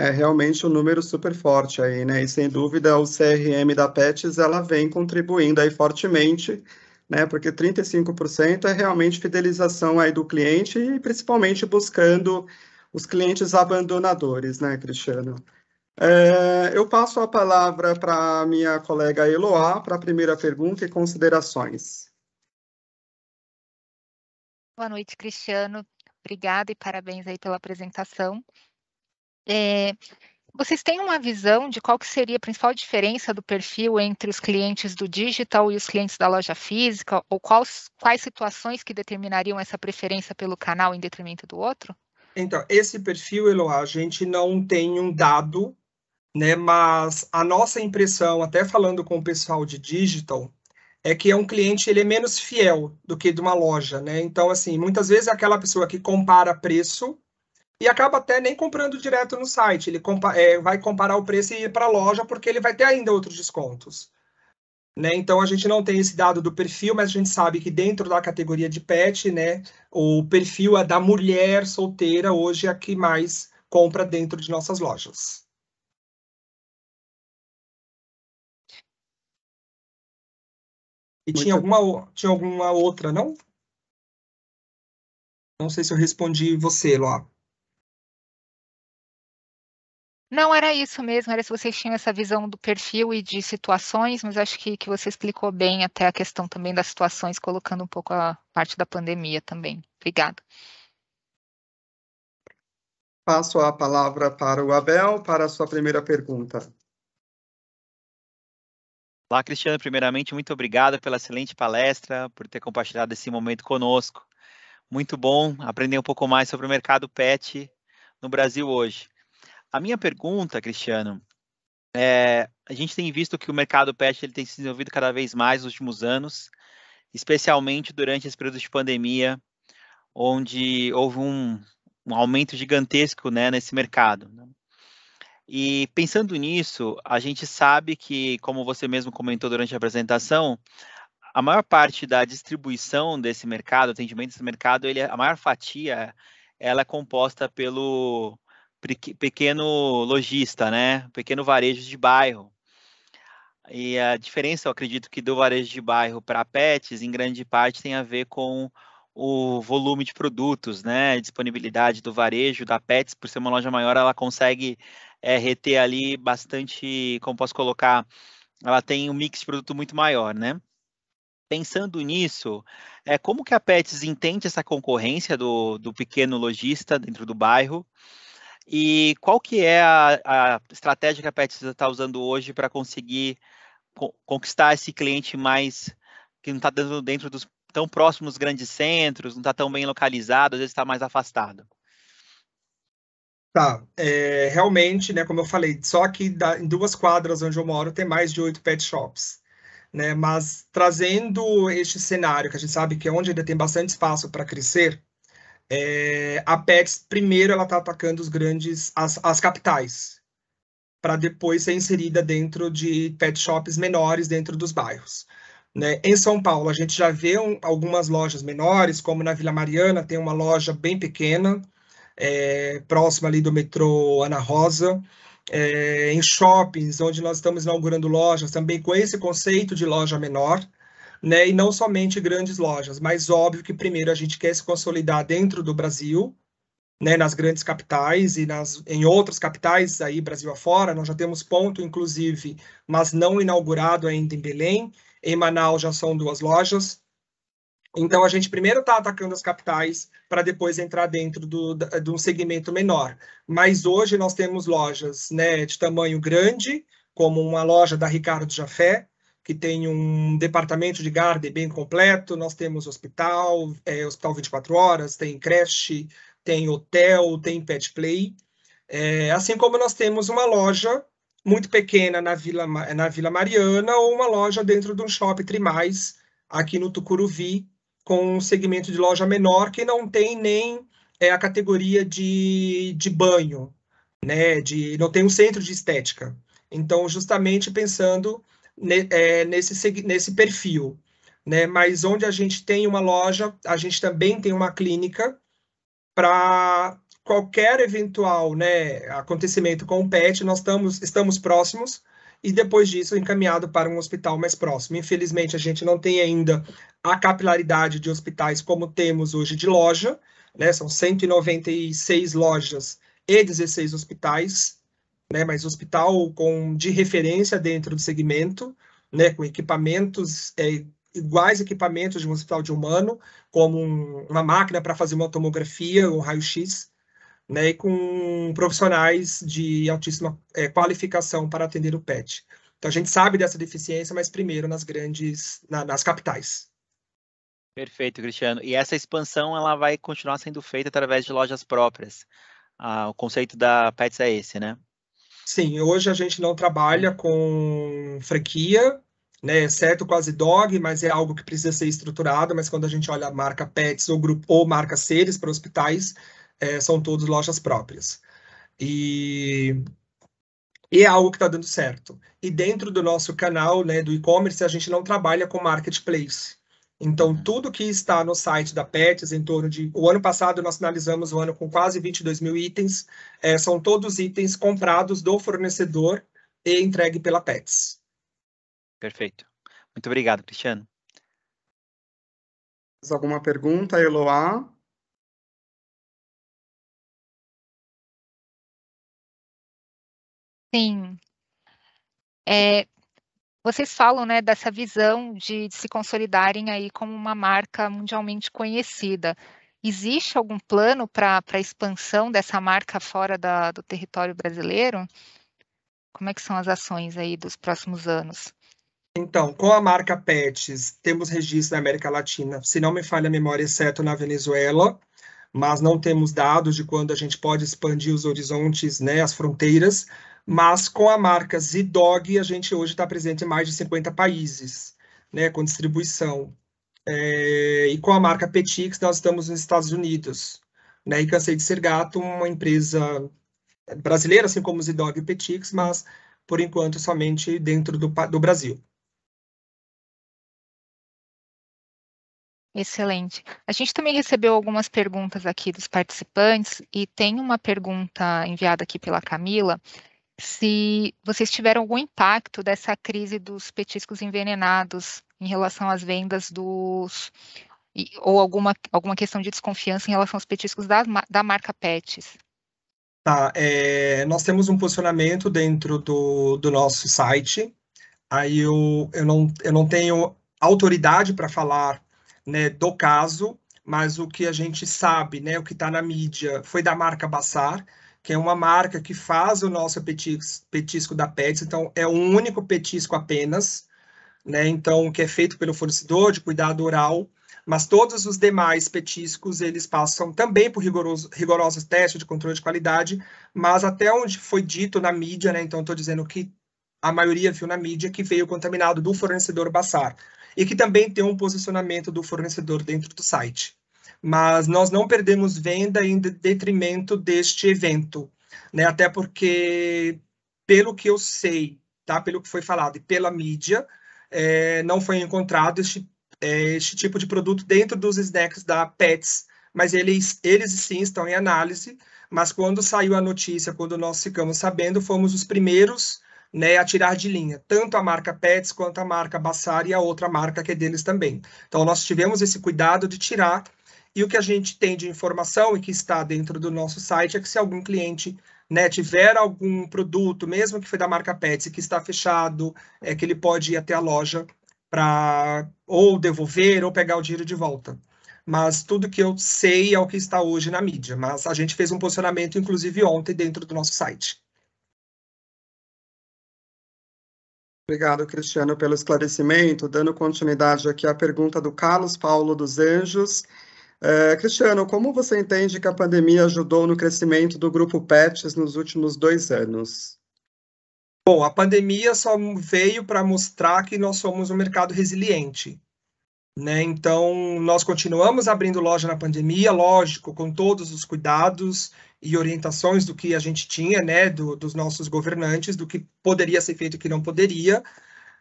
é realmente um número super forte aí, né? E sem dúvida o CRM da Pets ela vem contribuindo aí fortemente, né? Porque 35% é realmente fidelização aí do cliente e principalmente buscando os clientes abandonadores, né, Cristiano? É, eu passo a palavra para minha colega Eloá para a primeira pergunta e considerações. Boa noite, Cristiano. Obrigada e parabéns aí pela apresentação. É, vocês têm uma visão de qual que seria a principal diferença do perfil entre os clientes do digital e os clientes da loja física? Ou quais, quais situações que determinariam essa preferência pelo canal em detrimento do outro? Então, esse perfil, Eloá, a gente não tem um dado, né? Mas a nossa impressão, até falando com o pessoal de digital, é que é um cliente ele é menos fiel do que de uma loja, né? Então, assim, muitas vezes é aquela pessoa que compara preço e acaba até nem comprando direto no site. Ele compa é, vai comparar o preço e ir para a loja, porque ele vai ter ainda outros descontos. Né? Então, a gente não tem esse dado do perfil, mas a gente sabe que dentro da categoria de pet, né, o perfil é da mulher solteira hoje é a que mais compra dentro de nossas lojas. E tinha alguma, tinha alguma outra, não? Não sei se eu respondi você, Ló. Não, era isso mesmo, era se vocês tinham essa visão do perfil e de situações, mas acho que, que você explicou bem até a questão também das situações, colocando um pouco a parte da pandemia também. Obrigada. Passo a palavra para o Abel para a sua primeira pergunta. Olá, Cristiano. Primeiramente, muito obrigado pela excelente palestra, por ter compartilhado esse momento conosco. Muito bom aprender um pouco mais sobre o mercado pet no Brasil hoje. A minha pergunta, Cristiano, é, a gente tem visto que o mercado pet ele tem se desenvolvido cada vez mais nos últimos anos, especialmente durante esse período de pandemia, onde houve um, um aumento gigantesco né, nesse mercado. Né? E pensando nisso, a gente sabe que, como você mesmo comentou durante a apresentação, a maior parte da distribuição desse mercado, atendimento desse mercado, ele, a maior fatia, ela é composta pelo pequeno lojista, né? Pequeno varejo de bairro. E a diferença, eu acredito, que do varejo de bairro para pets, em grande parte, tem a ver com o volume de produtos, né? A disponibilidade do varejo, da Pets, por ser uma loja maior, ela consegue é, reter ali bastante, como posso colocar, ela tem um mix de produto muito maior, né? Pensando nisso, é, como que a Pets entende essa concorrência do, do pequeno lojista dentro do bairro? E qual que é a, a estratégia que a Pet está usando hoje para conseguir co conquistar esse cliente mais que não está dentro, dentro dos tão próximos grandes centros, não está tão bem localizado, às vezes está mais afastado? Tá, é, realmente, né, como eu falei, só que da, em duas quadras onde eu moro tem mais de oito pet shops, né, mas trazendo este cenário, que a gente sabe que é onde ainda tem bastante espaço para crescer, é, a PEX, primeiro, ela está atacando os grandes, as, as capitais, para depois ser inserida dentro de pet shops menores dentro dos bairros. Né? Em São Paulo, a gente já vê um, algumas lojas menores, como na Vila Mariana, tem uma loja bem pequena, é, próxima ali do metrô Ana Rosa. É, em shoppings, onde nós estamos inaugurando lojas também com esse conceito de loja menor, né? E não somente grandes lojas, mas óbvio que primeiro a gente quer se consolidar dentro do Brasil, né, nas grandes capitais e nas, em outras capitais aí Brasil afora. Nós já temos ponto, inclusive, mas não inaugurado ainda em Belém. Em Manaus já são duas lojas. Então a gente primeiro está atacando as capitais para depois entrar dentro do, de um segmento menor. Mas hoje nós temos lojas né, de tamanho grande, como uma loja da Ricardo Jafé, que tem um departamento de guarda bem completo, nós temos hospital, é, hospital 24 horas, tem creche, tem hotel, tem pet play, é, assim como nós temos uma loja muito pequena na Vila, na Vila Mariana ou uma loja dentro de um shopping Trimais, aqui no Tucuruvi, com um segmento de loja menor que não tem nem é, a categoria de, de banho, né? De, não tem um centro de estética. Então, justamente pensando é, nesse, nesse perfil. Né? Mas onde a gente tem uma loja, a gente também tem uma clínica para qualquer eventual né, acontecimento com o PET, nós estamos, estamos próximos e depois disso encaminhado para um hospital mais próximo. Infelizmente, a gente não tem ainda a capilaridade de hospitais como temos hoje de loja, né? São 196 lojas e 16 hospitais né, mas hospital com, de referência dentro do segmento, né, com equipamentos é, iguais equipamentos de um hospital de humano, como um, uma máquina para fazer uma tomografia, um raio-x, né, e com profissionais de altíssima é, qualificação para atender o PET. Então a gente sabe dessa deficiência, mas primeiro nas grandes, na, nas capitais. Perfeito, Cristiano. E essa expansão ela vai continuar sendo feita através de lojas próprias. Ah, o conceito da PETS é esse, né? Sim, hoje a gente não trabalha com franquia, né? Certo, quase dog, mas é algo que precisa ser estruturado. Mas quando a gente olha a marca Pets ou grupo ou marca Seres para hospitais, é, são todos lojas próprias. E, e é algo que está dando certo. E dentro do nosso canal, né, do e-commerce, a gente não trabalha com marketplace. Então, uhum. tudo que está no site da PETS, em torno de. O ano passado, nós finalizamos o ano com quase 22 mil itens, é, são todos itens comprados do fornecedor e entregue pela PETS. Perfeito. Muito obrigado, Cristiano. Mais alguma pergunta, Eloá? Sim. É, vocês falam, né, dessa visão de, de se consolidarem aí como uma marca mundialmente conhecida. Existe algum plano para a expansão dessa marca fora da, do território brasileiro? Como é que são as ações aí dos próximos anos? Então, com a marca Pets, temos registro na América Latina, se não me falha a memória, exceto na Venezuela, mas não temos dados de quando a gente pode expandir os horizontes, né, as fronteiras, mas com a marca Zidog a gente hoje está presente em mais de 50 países, né, com distribuição. É, e com a marca Petix nós estamos nos Estados Unidos, né, e Cansei de Ser Gato, uma empresa brasileira, assim como Zidog e Petix, mas por enquanto somente dentro do, do Brasil. Excelente. A gente também recebeu algumas perguntas aqui dos participantes e tem uma pergunta enviada aqui pela Camila se vocês tiveram algum impacto dessa crise dos petiscos envenenados em relação às vendas dos ou alguma, alguma questão de desconfiança em relação aos petiscos da, da marca Pets. Tá, é, nós temos um posicionamento dentro do, do nosso site. Aí eu, eu, não, eu não tenho autoridade para falar né, do caso, mas o que a gente sabe, né, o que está na mídia, foi da marca Bassar, que é uma marca que faz o nosso petisco da Pets, então é um único petisco apenas, né? Então, que é feito pelo fornecedor de cuidado oral, mas todos os demais petiscos eles passam também por rigoroso, rigorosos testes de controle de qualidade, mas até onde foi dito na mídia, né? Então, estou dizendo que a maioria viu na mídia que veio contaminado do fornecedor Bassar e que também tem um posicionamento do fornecedor dentro do site mas nós não perdemos venda em detrimento deste evento, né? Até porque, pelo que eu sei, tá? Pelo que foi falado e pela mídia, é, não foi encontrado este, é, este tipo de produto dentro dos snacks da Pets, mas eles, eles sim estão em análise. Mas quando saiu a notícia, quando nós ficamos sabendo, fomos os primeiros né, a tirar de linha, tanto a marca Pets quanto a marca Bassar e a outra marca que é deles também. Então, nós tivemos esse cuidado de tirar e o que a gente tem de informação e que está dentro do nosso site é que se algum cliente né, tiver algum produto, mesmo que foi da marca Pets, que está fechado, é que ele pode ir até a loja para ou devolver ou pegar o dinheiro de volta. Mas tudo que eu sei é o que está hoje na mídia. Mas a gente fez um posicionamento, inclusive ontem, dentro do nosso site. Obrigado, Cristiano, pelo esclarecimento. Dando continuidade aqui à pergunta do Carlos Paulo dos Anjos. É, Cristiano, como você entende que a pandemia ajudou no crescimento do grupo PETs nos últimos dois anos? Bom, a pandemia só veio para mostrar que nós somos um mercado resiliente. Né? Então, nós continuamos abrindo loja na pandemia, lógico, com todos os cuidados e orientações do que a gente tinha, né, do, dos nossos governantes, do que poderia ser feito e que não poderia.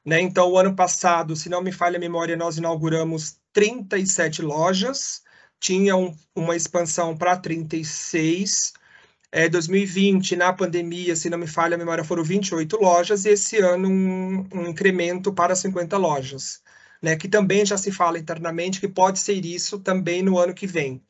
Né? Então, o ano passado, se não me falha a memória, nós inauguramos 37 lojas, tinha um, uma expansão para 36. É, 2020, na pandemia, se não me falha a memória, foram 28 lojas, e esse ano um, um incremento para 50 lojas, né? Que também já se fala internamente que pode ser isso também no ano que vem.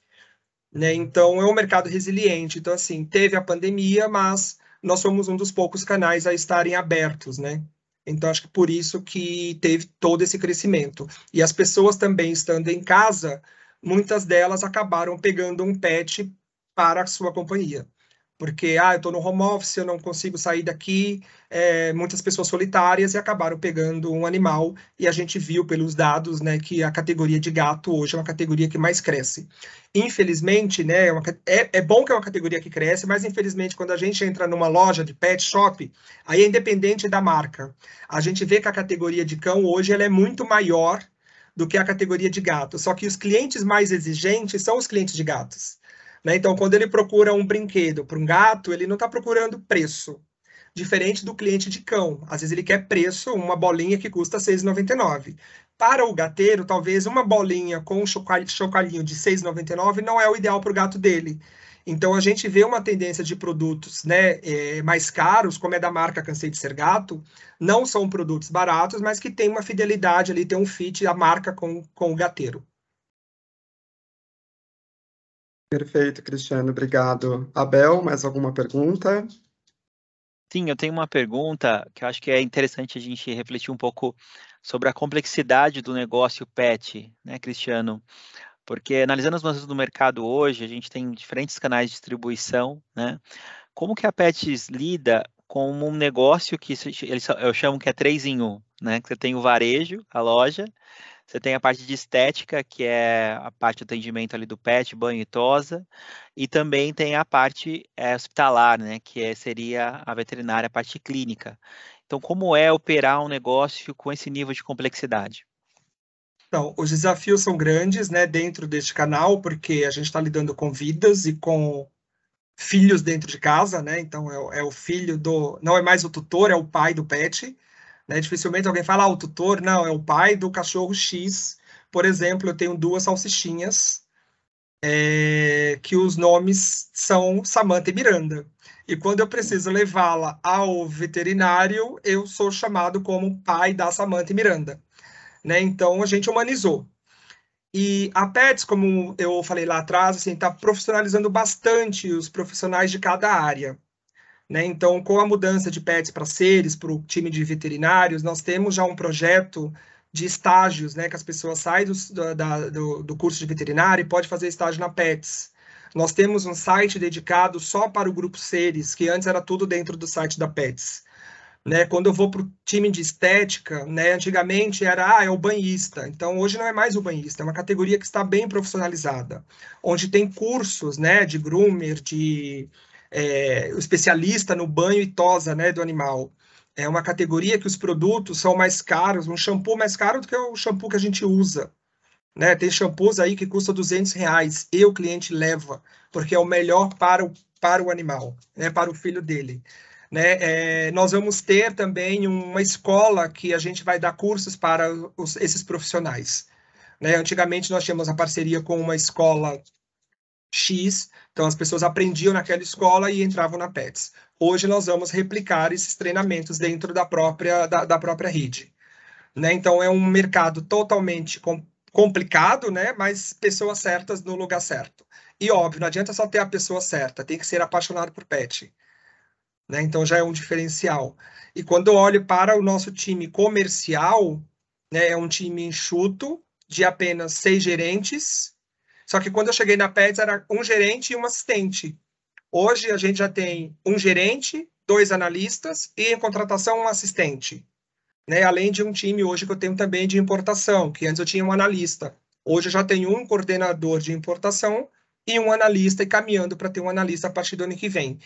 Né? Então, é um mercado resiliente. Então, assim, teve a pandemia, mas nós fomos um dos poucos canais a estarem abertos, né? Então, acho que por isso que teve todo esse crescimento. E as pessoas também estando em casa, muitas delas acabaram pegando um pet para a sua companhia. Porque, ah, eu estou no home office, eu não consigo sair daqui, é, muitas pessoas solitárias e acabaram pegando um animal, e a gente viu pelos dados né, que a categoria de gato hoje é uma categoria que mais cresce. Infelizmente, né, é, uma, é, é bom que é uma categoria que cresce, mas infelizmente, quando a gente entra numa loja de pet shop, aí é independente da marca. A gente vê que a categoria de cão hoje ela é muito maior do que a categoria de gato. Só que os clientes mais exigentes são os clientes de gatos. Né? Então, quando ele procura um brinquedo para um gato, ele não está procurando preço. Diferente do cliente de cão. Às vezes ele quer preço, uma bolinha que custa R$ 6,99. Para o gateiro, talvez uma bolinha com um chocalhinho de R$ 6,99 não é o ideal para o gato dele. Então a gente vê uma tendência de produtos né, é, mais caros, como é da marca Cansei de Ser Gato, não são produtos baratos, mas que tem uma fidelidade ali, tem um fit a marca com, com o gateiro. Perfeito, Cristiano, obrigado. Abel, mais alguma pergunta? Sim, eu tenho uma pergunta que eu acho que é interessante a gente refletir um pouco sobre a complexidade do negócio pet, né, Cristiano? Porque analisando as mudanças do mercado hoje, a gente tem diferentes canais de distribuição, né? Como que a Pets lida com um negócio que eu chamo que é três em um, né? Você tem o varejo, a loja, você tem a parte de estética, que é a parte de atendimento ali do pet, banho e tosa, e também tem a parte é, hospitalar, né, que é, seria a veterinária, a parte clínica. Então, como é operar um negócio com esse nível de complexidade? Então, os desafios são grandes, né, dentro deste canal, porque a gente está lidando com vidas e com filhos dentro de casa, né? Então é, é, o filho do, não é mais o tutor, é o pai do pet, né? Dificilmente alguém fala ah, o tutor, não, é o pai do cachorro X. Por exemplo, eu tenho duas salsichinhas é, que os nomes são Samantha e Miranda. E quando eu preciso levá-la ao veterinário, eu sou chamado como pai da Samantha e Miranda né? Então a gente humanizou. E a PETS, como eu falei lá atrás, assim, está profissionalizando bastante os profissionais de cada área. Né? Então, com a mudança de PETs para seres, para o time de veterinários, nós temos já um projeto de estágios, né? Que as pessoas saem do, da, do, do curso de veterinário e pode fazer estágio na PETS. Nós temos um site dedicado só para o grupo seres, que antes era tudo dentro do site da PETS. Né? Quando eu vou para o time de estética, né? antigamente era, ah, é o banhista. Então, hoje não é mais o banhista, é uma categoria que está bem profissionalizada, onde tem cursos né? de groomer, de é, especialista no banho e tosa né? do animal. É uma categoria que os produtos são mais caros, um shampoo mais caro do que o shampoo que a gente usa. Né? Tem shampoos aí que custa 200 reais e o cliente leva, porque é o melhor para o, para o animal, né? para o filho dele. Né? É, nós vamos ter também uma escola que a gente vai dar cursos para os, esses profissionais. Né? Antigamente nós tínhamos a parceria com uma escola X, então as pessoas aprendiam naquela escola e entravam na PETS. Hoje nós vamos replicar esses treinamentos dentro da própria, da, da própria rede. Né? Então é um mercado totalmente com, complicado, né? mas pessoas certas no lugar certo. E óbvio, não adianta só ter a pessoa certa, tem que ser apaixonado por pet. Né? Então já é um diferencial. E quando eu olho para o nosso time comercial, né, é um time enxuto de apenas seis gerentes. Só que quando eu cheguei na Pets era um gerente e um assistente. Hoje a gente já tem um gerente, dois analistas e em contratação um assistente. Né? Além de um time hoje que eu tenho também de importação, que antes eu tinha um analista. Hoje eu já tenho um coordenador de importação e um analista e caminhando para ter um analista a partir do ano que vem.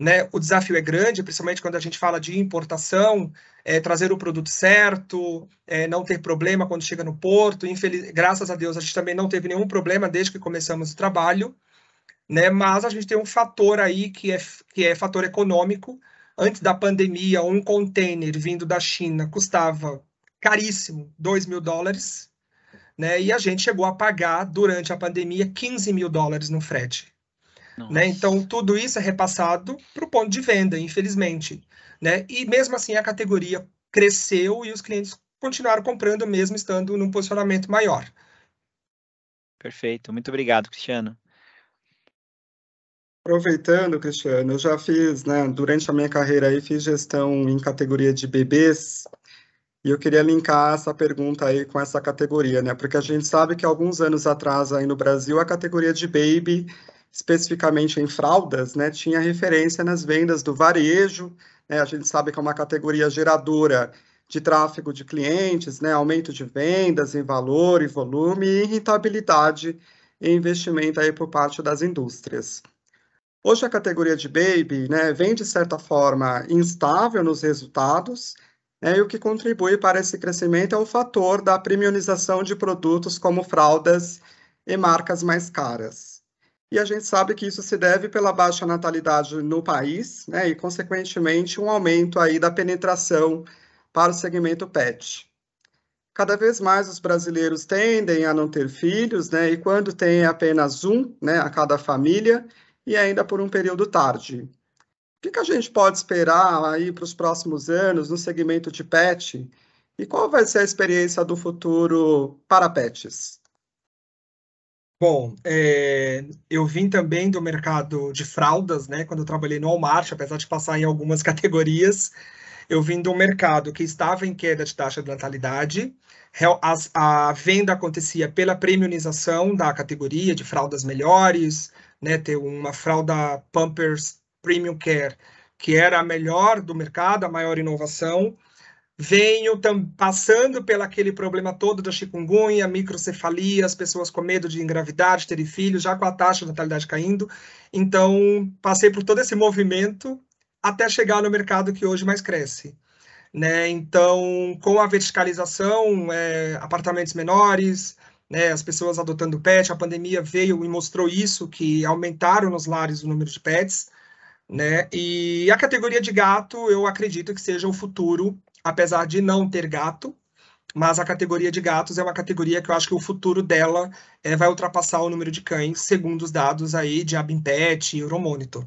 Né? O desafio é grande, principalmente quando a gente fala de importação, é, trazer o produto certo, é, não ter problema quando chega no porto. Infeliz... Graças a Deus, a gente também não teve nenhum problema desde que começamos o trabalho, né? mas a gente tem um fator aí que é, que é fator econômico. Antes da pandemia, um container vindo da China custava caríssimo, 2 mil dólares, né? e a gente chegou a pagar, durante a pandemia, 15 mil dólares no frete. Né? Então, tudo isso é repassado para o ponto de venda, infelizmente. Né? E mesmo assim, a categoria cresceu e os clientes continuaram comprando, mesmo estando num posicionamento maior. Perfeito, muito obrigado, Cristiano. Aproveitando, Cristiano, eu já fiz, né, durante a minha carreira aí, fiz gestão em categoria de bebês, e eu queria linkar essa pergunta aí com essa categoria, né, porque a gente sabe que alguns anos atrás aí no Brasil a categoria de baby especificamente em fraldas, né, tinha referência nas vendas do varejo, né, a gente sabe que é uma categoria geradora de tráfego de clientes, né, aumento de vendas em valor e volume e rentabilidade e investimento aí por parte das indústrias. Hoje a categoria de baby né, vem, de certa forma, instável nos resultados, né, e o que contribui para esse crescimento é o fator da premiumização de produtos como fraldas e marcas mais caras. E a gente sabe que isso se deve pela baixa natalidade no país, né, e consequentemente um aumento aí da penetração para o segmento pet. Cada vez mais os brasileiros tendem a não ter filhos, né, e quando tem apenas um, né, a cada família, e ainda por um período tarde. O que, que a gente pode esperar aí para os próximos anos no segmento de pet? E qual vai ser a experiência do futuro para pets? Bom, é, eu vim também do mercado de fraldas, né? Quando eu trabalhei no Walmart, apesar de passar em algumas categorias, eu vim de um mercado que estava em queda de taxa de natalidade. a venda acontecia pela premiumização da categoria de fraldas melhores, né? Ter uma fralda Pampers Premium Care, que era a melhor do mercado, a maior inovação venho tam, passando pelo aquele problema todo da chikungunya, microcefalia, as pessoas com medo de engravidar, de terem filhos, já com a taxa de natalidade caindo. Então, passei por todo esse movimento até chegar no mercado que hoje mais cresce. Né? Então, com a verticalização, é, apartamentos menores, né, as pessoas adotando pet, a pandemia veio e mostrou isso, que aumentaram nos lares o número de pets. Né? E a categoria de gato, eu acredito que seja o futuro apesar de não ter gato, mas a categoria de gatos é uma categoria que eu acho que o futuro dela é, vai ultrapassar o número de cães, segundo os dados aí de Abimpet e Euromonitor.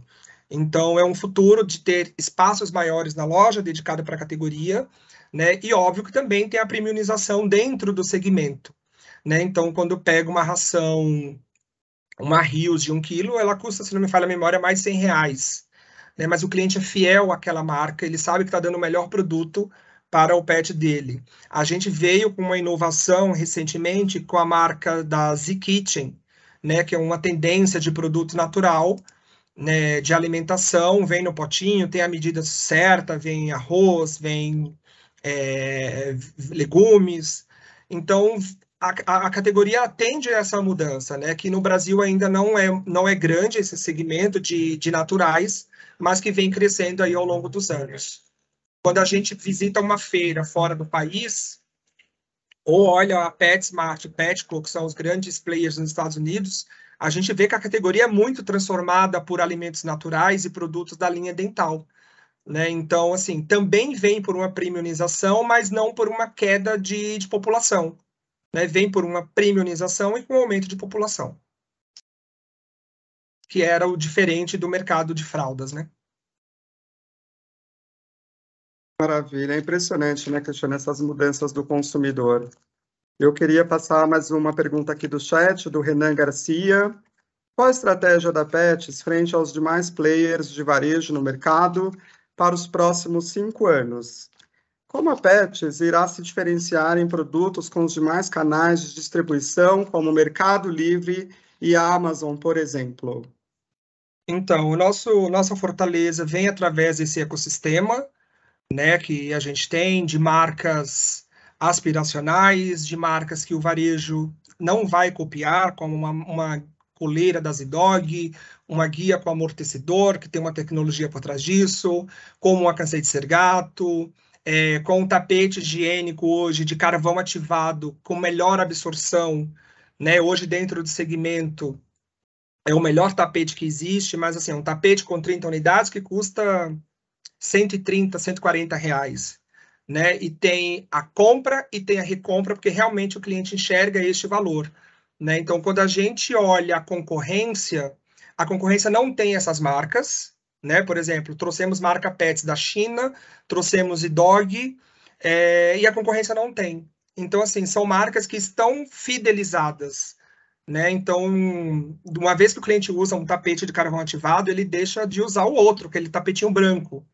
Então, é um futuro de ter espaços maiores na loja dedicado para a categoria, né? E óbvio que também tem a premiumização dentro do segmento, né? Então, quando eu pego uma ração, uma Rios de um quilo, ela custa, se não me falha a memória, mais 100 reais né? mas o cliente é fiel àquela marca, ele sabe que está dando o melhor produto para o pet dele. A gente veio com uma inovação recentemente com a marca da Z Kitchen, né, que é uma tendência de produto natural, né, de alimentação, vem no potinho, tem a medida certa, vem arroz, vem é, legumes. Então, a, a, categoria atende a essa mudança, né? Que no Brasil ainda não é, não é grande esse segmento de, de naturais, mas que vem crescendo aí ao longo dos anos. Quando a gente visita uma feira fora do país, ou olha a PetSmart, Petco, que são os grandes players nos Estados Unidos, a gente vê que a categoria é muito transformada por alimentos naturais e produtos da linha dental. Né? Então, assim, também vem por uma premiumização, mas não por uma queda de, de população né, vem por uma premiumização e com um aumento de população, que era o diferente do mercado de fraldas, né? Maravilha, é impressionante, né, Cristiano, essas mudanças do consumidor. Eu queria passar mais uma pergunta aqui do chat, do Renan Garcia. Qual a estratégia da Pets frente aos demais players de varejo no mercado para os próximos cinco anos? Como a Pets irá se diferenciar em produtos com os demais canais de distribuição, como o Mercado Livre e a Amazon, por exemplo? Então, o nosso nossa fortaleza vem através desse ecossistema, né, que a gente tem de marcas aspiracionais, de marcas que o varejo não vai copiar, como uma, uma coleira da Zidog, uma guia com amortecedor que tem uma tecnologia por trás disso, como a Cansei de Ser Gato, é, com um tapete higiênico hoje de carvão ativado, com melhor absorção, né? Hoje, dentro do segmento, é o melhor tapete que existe, mas assim, é um tapete com 30 unidades que custa 130, 140 reais. Né? E tem a compra e tem a recompra, porque realmente o cliente enxerga este valor. Né? Então, quando a gente olha a concorrência, a concorrência não tem essas marcas, né? Por exemplo, trouxemos marca pets da China, trouxemos e dog é, e a concorrência não tem. Então, assim, são marcas que estão fidelizadas, né? Então, uma vez que o cliente usa um tapete de carvão ativado, ele deixa de usar o outro, aquele tapetinho branco,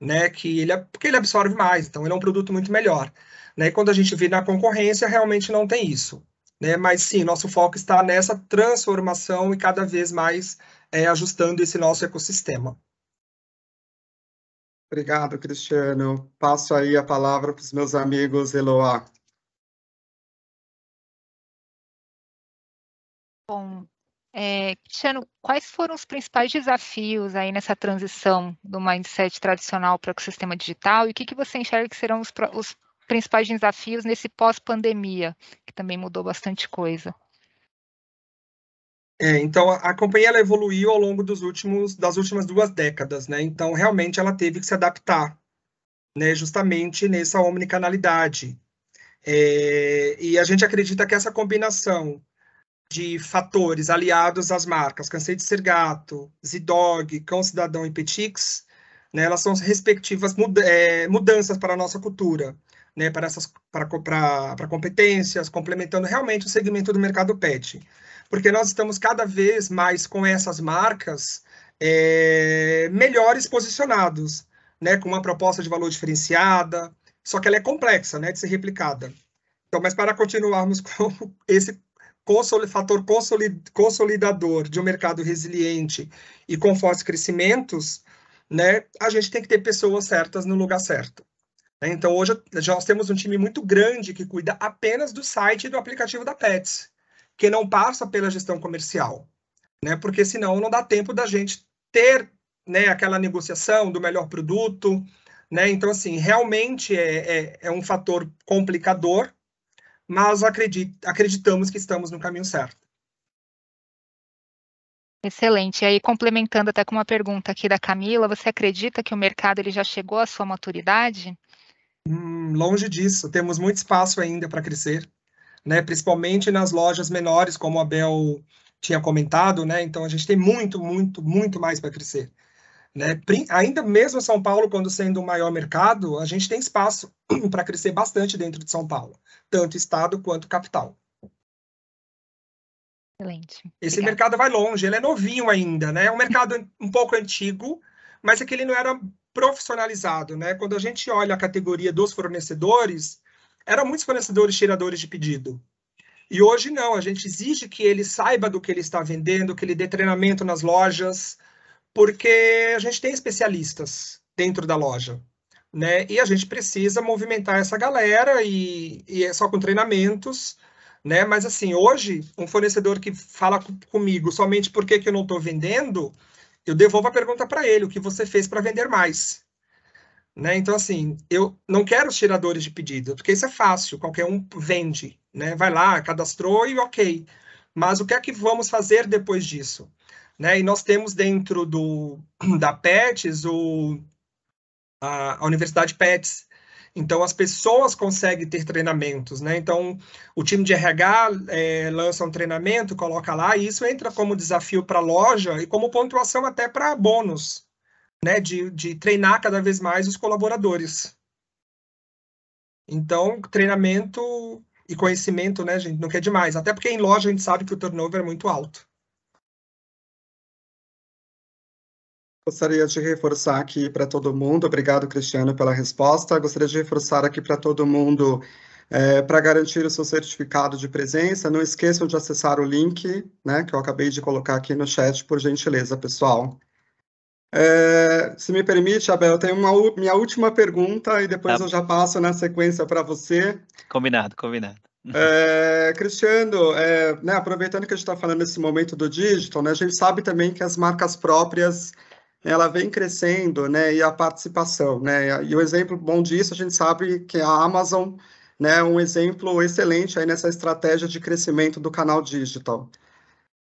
né? Que ele, porque ele absorve mais, então ele é um produto muito melhor. Né? E quando a gente vê na concorrência, realmente não tem isso. Né? Mas sim, nosso foco está nessa transformação e cada vez mais é, ajustando esse nosso ecossistema. Obrigado, Cristiano. Passo aí a palavra para os meus amigos Eloá. Bom, é, Cristiano, quais foram os principais desafios aí nessa transição do mindset tradicional para o sistema digital e o que, que você enxerga que serão os, os principais desafios nesse pós-pandemia, que também mudou bastante coisa? É, então a, a companhia evoluiu ao longo dos últimos das últimas duas décadas, né? Então realmente ela teve que se adaptar, né? Justamente nessa omnicanalidade. É, e a gente acredita que essa combinação de fatores aliados às marcas Cansei de Ser Gato, Zidog, Cão Cidadão e Petix, né, elas são as respectivas é, mudanças para a nossa cultura, né, para essas para, para, para competências, complementando realmente o segmento do mercado pet porque nós estamos cada vez mais com essas marcas é, melhores posicionados, né, com uma proposta de valor diferenciada, só que ela é complexa, né, de ser replicada. Então, mas para continuarmos com esse fator consolidador de um mercado resiliente e com fortes crescimentos, né, a gente tem que ter pessoas certas no lugar certo. Né. Então, hoje nós temos um time muito grande que cuida apenas do site e do aplicativo da Pets que não passa pela gestão comercial, né? Porque senão não dá tempo da gente ter, né, aquela negociação do melhor produto, né? Então assim, realmente é, é, é um fator complicador, mas acredit, acreditamos que estamos no caminho certo. Excelente. E aí, complementando até com uma pergunta aqui da Camila, você acredita que o mercado ele já chegou à sua maturidade? Hum, longe disso. Temos muito espaço ainda para crescer né? Principalmente nas lojas menores, como a Bel tinha comentado, né? Então a gente tem muito, muito, muito mais para crescer. Né? Ainda mesmo São Paulo, quando sendo o maior mercado, a gente tem espaço para crescer bastante dentro de São Paulo, tanto estado quanto capital. Excelente. Esse mercado vai longe, ele é novinho ainda, né? É um mercado um pouco antigo, mas é que ele não era profissionalizado, né? Quando a gente olha a categoria dos fornecedores, eram muitos fornecedores tiradores de pedido. E hoje não, a gente exige que ele saiba do que ele está vendendo, que ele dê treinamento nas lojas, porque a gente tem especialistas dentro da loja, né? E a gente precisa movimentar essa galera e, e é só com treinamentos, né? Mas assim, hoje, um fornecedor que fala comigo somente porque que eu não estou vendendo, eu devolvo a pergunta para ele, o que você fez para vender mais? Né? Então, assim, eu não quero os tiradores de pedido, porque isso é fácil, qualquer um vende, né? vai lá, cadastrou e ok. Mas o que é que vamos fazer depois disso? Né? E nós temos dentro do, da PETS o, a, a Universidade PETS, então, as pessoas conseguem ter treinamentos, né? Então, o time de RH é, eh, lança um treinamento, coloca lá, e isso entra como desafio para a loja e como pontuação até para bônus, né, de, de treinar cada vez mais os colaboradores. Então, treinamento e conhecimento, né, gente, não quer demais. Até porque em loja a gente sabe que o turnover é muito alto. Gostaria de reforçar aqui para todo mundo, obrigado, Cristiano, pela resposta. Gostaria de reforçar aqui para todo mundo, é, para garantir o seu certificado de presença, não esqueçam de acessar o link né, que eu acabei de colocar aqui no chat, por gentileza, pessoal. É, se me permite, Abel, tem uma minha última pergunta e depois tá. eu já passo na sequência para você. Combinado, combinado. É, Cristiano, é, né, aproveitando que a gente está falando nesse momento do digital, né, a gente sabe também que as marcas próprias ela vem crescendo, né, e a participação, né, e o exemplo bom disso a gente sabe que a Amazon, né, é um exemplo excelente aí nessa estratégia de crescimento do canal digital.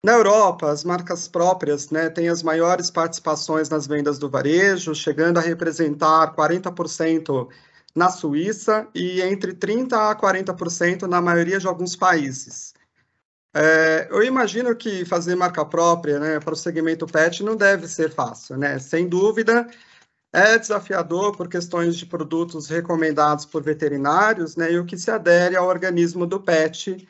Na Europa, as marcas próprias né, têm as maiores participações nas vendas do varejo, chegando a representar 40% na Suíça e entre 30% a 40% na maioria de alguns países. É, eu imagino que fazer marca própria né, para o segmento pet não deve ser fácil, né? Sem dúvida, é desafiador por questões de produtos recomendados por veterinários né, e o que se adere ao organismo do pet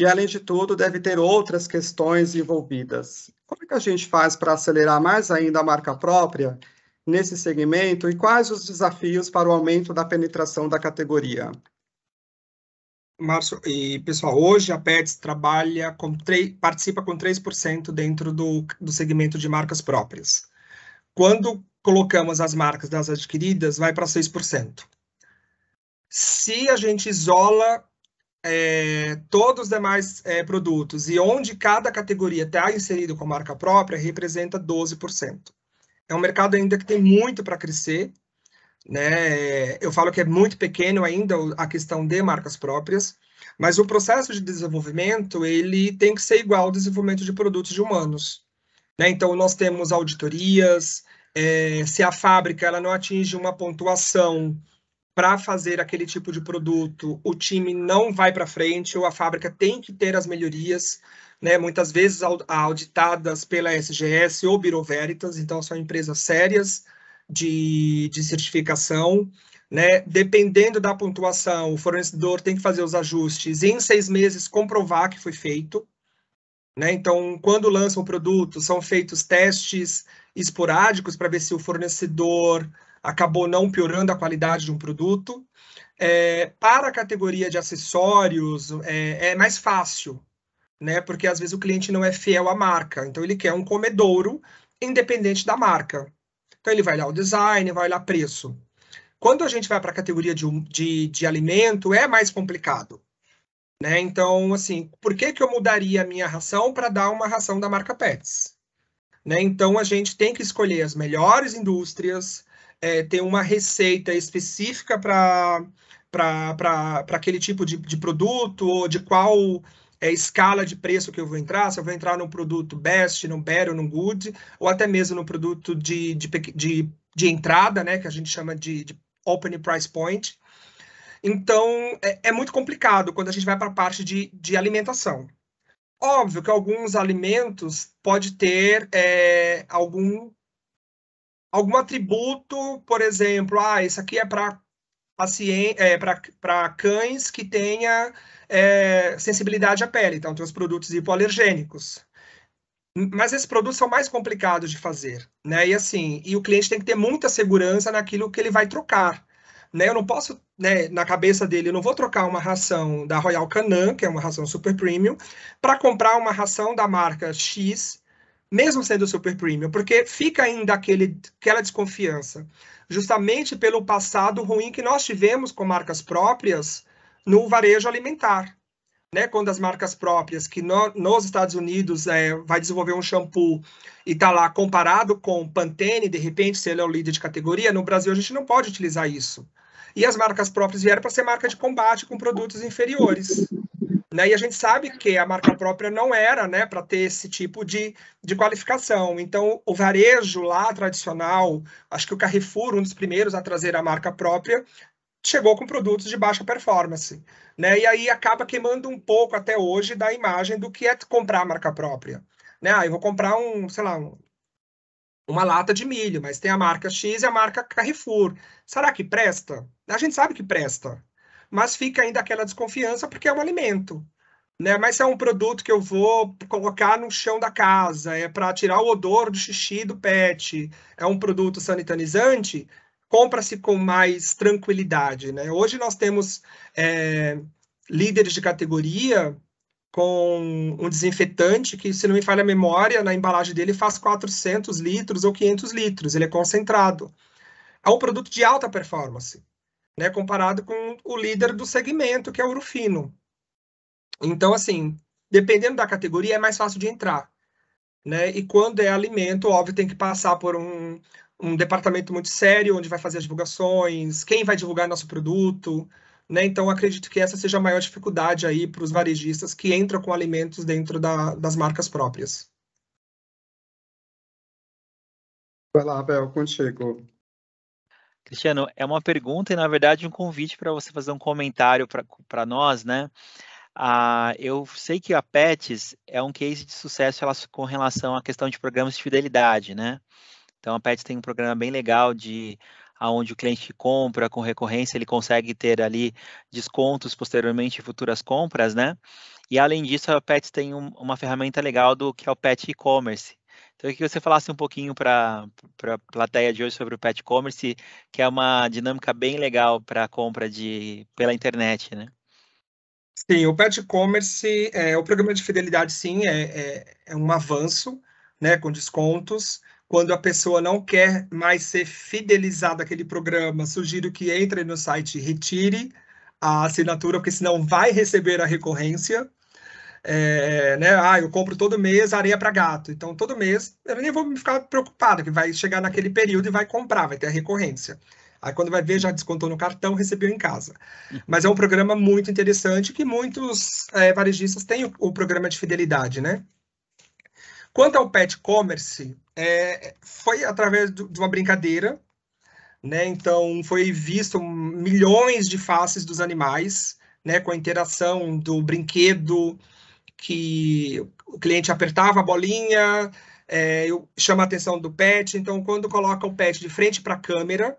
e, além de tudo, deve ter outras questões envolvidas. Como é que a gente faz para acelerar mais ainda a marca própria nesse segmento e quais os desafios para o aumento da penetração da categoria? Márcio, e pessoal, hoje a Pets trabalha com participa com 3% dentro do, do segmento de marcas próprias. Quando colocamos as marcas das adquiridas, vai para 6%. Se a gente isola é, todos os demais é, produtos e onde cada categoria está inserido com a marca própria representa 12%. É um mercado ainda que tem muito para crescer. Né? É, eu falo que é muito pequeno ainda a questão de marcas próprias, mas o processo de desenvolvimento ele tem que ser igual ao desenvolvimento de produtos de humanos. Né? Então, nós temos auditorias, é, se a fábrica ela não atinge uma pontuação para fazer aquele tipo de produto, o time não vai para frente ou a fábrica tem que ter as melhorias, né, muitas vezes auditadas pela SGS ou Biroveritas, Veritas, então são empresas sérias de, de certificação. Né? Dependendo da pontuação, o fornecedor tem que fazer os ajustes e em seis meses comprovar que foi feito. Né? Então, quando lançam o produto, são feitos testes esporádicos para ver se o fornecedor acabou não piorando a qualidade de um produto. É, para a categoria de acessórios, é, é mais fácil, né? Porque às vezes o cliente não é fiel à marca, então ele quer um comedouro independente da marca. Então ele vai lá o design, vai lá preço. Quando a gente vai para a categoria de, de, de, alimento, é mais complicado. Né? Então, assim, por que, que eu mudaria a minha ração para dar uma ração da marca Pets? Né? Então, a gente tem que escolher as melhores indústrias, é, ter uma receita específica para aquele tipo de, de produto ou de qual é, escala de preço que eu vou entrar, se eu vou entrar num produto best, num better, num good, ou até mesmo num produto de, de, de, de entrada, né, que a gente chama de, de open price point. Então, é, é, muito complicado quando a gente vai para a parte de, de alimentação. Óbvio que alguns alimentos pode ter é, algum algum atributo, por exemplo, ah, isso aqui é para é, para cães que tenha é, sensibilidade à pele, então tem os produtos hipoalergênicos. Mas esses produtos são mais complicados de fazer, né? E assim, e o cliente tem que ter muita segurança naquilo que ele vai trocar, né? Eu não posso, né, na cabeça dele, eu não vou trocar uma ração da Royal Canin, que é uma ração super premium, para comprar uma ração da marca X, mesmo sendo super premium, porque fica ainda aquele, aquela desconfiança, justamente pelo passado ruim que nós tivemos com marcas próprias no varejo alimentar. Né, quando as marcas próprias, que no, nos Estados Unidos é, vai desenvolver um shampoo e está lá comparado com Pantene, de repente, se ele é o líder de categoria, no Brasil a gente não pode utilizar isso. E as marcas próprias vieram para ser marca de combate com produtos inferiores. Né? E a gente sabe que a marca própria não era né, para ter esse tipo de, de qualificação. Então, o varejo lá tradicional, acho que o Carrefour, um dos primeiros a trazer a marca própria, chegou com produtos de baixa performance, né? E aí acaba queimando um pouco até hoje da imagem do que é comprar a marca própria, né? Ah, eu vou comprar um, sei lá, um, uma lata de milho, mas tem a marca X e a marca Carrefour. Será que presta? A gente sabe que presta, mas fica ainda aquela desconfiança porque é um alimento. Né? Mas é um produto que eu vou colocar no chão da casa, é para tirar o odor do xixi do pet, é um produto sanitizante, compra-se com mais tranquilidade. Né? Hoje nós temos é, líderes de categoria com um desinfetante que, se não me falha a memória, na embalagem dele faz 400 litros ou 500 litros, ele é concentrado. É um produto de alta performance né, comparado com o líder do segmento, que é o Urufino. Então, assim, dependendo da categoria, é mais fácil de entrar. Né? E quando é alimento, óbvio, tem que passar por um, um departamento muito sério, onde vai fazer as divulgações, quem vai divulgar nosso produto. Né? Então, acredito que essa seja a maior dificuldade aí para os varejistas que entram com alimentos dentro da, das marcas próprias. Vai lá, Abel, contigo. Cristiano, é uma pergunta e, na verdade, um convite para você fazer um comentário para nós, né? Ah, eu sei que a Pets é um case de sucesso com relação à questão de programas de fidelidade, né? Então, a Pets tem um programa bem legal de aonde o cliente compra com recorrência, ele consegue ter ali descontos posteriormente em futuras compras, né? E além disso, a Pets tem um, uma ferramenta legal do que é o Pet E-commerce, então, eu queria que você falasse um pouquinho para a plateia de hoje sobre o pet commerce, que é uma dinâmica bem legal para a compra de, pela internet, né? Sim, o pet commerce, é, o programa de fidelidade, sim, é, é, é um avanço, né, com descontos, quando a pessoa não quer mais ser fidelizada àquele programa, sugiro que entre no site e retire a assinatura, porque senão vai receber a recorrência. É, é, né? Ah, eu compro todo mês areia para gato. Então, todo mês eu nem vou ficar preocupado, que vai chegar naquele período e vai comprar, vai ter a recorrência. Aí quando vai ver, já descontou no cartão, recebeu em casa. Uhum. Mas é um programa muito interessante que muitos é, varejistas têm o, o, programa de fidelidade, né? Quanto ao pet commerce, é, foi através do, de uma brincadeira, né? Então foi visto milhões de faces dos animais, né? Com a interação do brinquedo, que o cliente apertava a bolinha, é, eu chama a atenção do pet. Então, quando coloca o pet de frente para a câmera,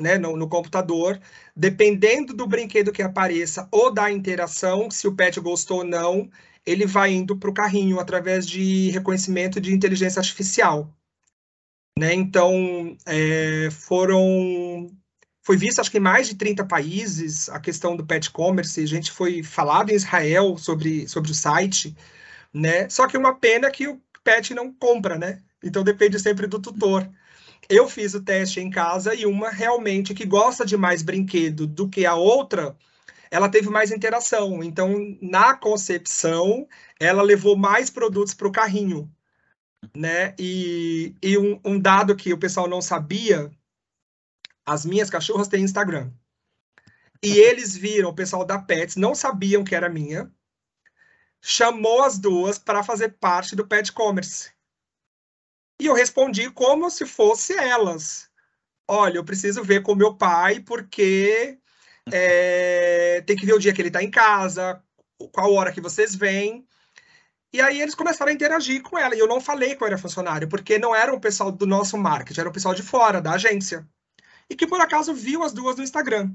né, no, no, computador, dependendo do brinquedo que apareça ou da interação, se o pet gostou ou não, ele vai indo para o carrinho através de reconhecimento de inteligência artificial. Né? Então, é, foram foi vista, acho que em mais de 30 países, a questão do pet commerce, a gente foi falado em Israel sobre, sobre o site, né? Só que é uma pena que o pet não compra, né? Então depende sempre do tutor. Eu fiz o teste em casa e uma realmente que gosta de mais brinquedo do que a outra, ela teve mais interação. Então, na concepção, ela levou mais produtos para o carrinho, né? E, e um, um dado que o pessoal não sabia as minhas cachorras têm Instagram. E eles viram, o pessoal da Pets não sabiam que era minha, chamou as duas para fazer parte do Pet Commerce. E eu respondi como se fosse elas. Olha, eu preciso ver com meu pai, porque é, tem que ver o dia que ele está em casa, qual hora que vocês vêm. E aí eles começaram a interagir com ela. E eu não falei que era funcionário, porque não era o pessoal do nosso marketing, era o pessoal de fora, da agência e que por acaso viu as duas no Instagram.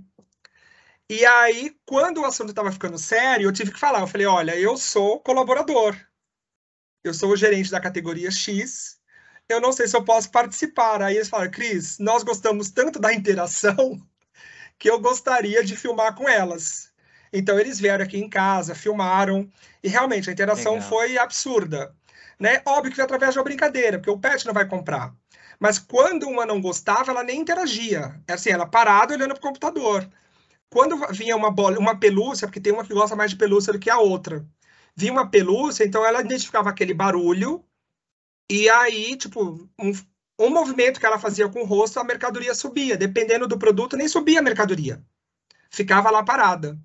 E aí, quando o assunto estava ficando sério, eu tive que falar. Eu falei: olha, eu sou colaborador, eu sou o gerente da categoria X, eu não sei se eu posso participar. Aí eles falaram: Cris, nós gostamos tanto da interação que eu gostaria de filmar com elas. Então, eles vieram aqui em casa, filmaram, e realmente a interação Legal. foi absurda. Né? Óbvio que através de uma brincadeira, porque o pet não vai comprar. Mas quando uma não gostava, ela nem interagia. Era é assim, ela parada olhando para o computador. Quando vinha uma bola, uma pelúcia, porque tem uma que gosta mais de pelúcia do que a outra. Vinha uma pelúcia, então ela identificava aquele barulho, e aí, tipo, um, um movimento que ela fazia com o rosto, a mercadoria subia. Dependendo do produto, nem subia a mercadoria. Ficava lá parada.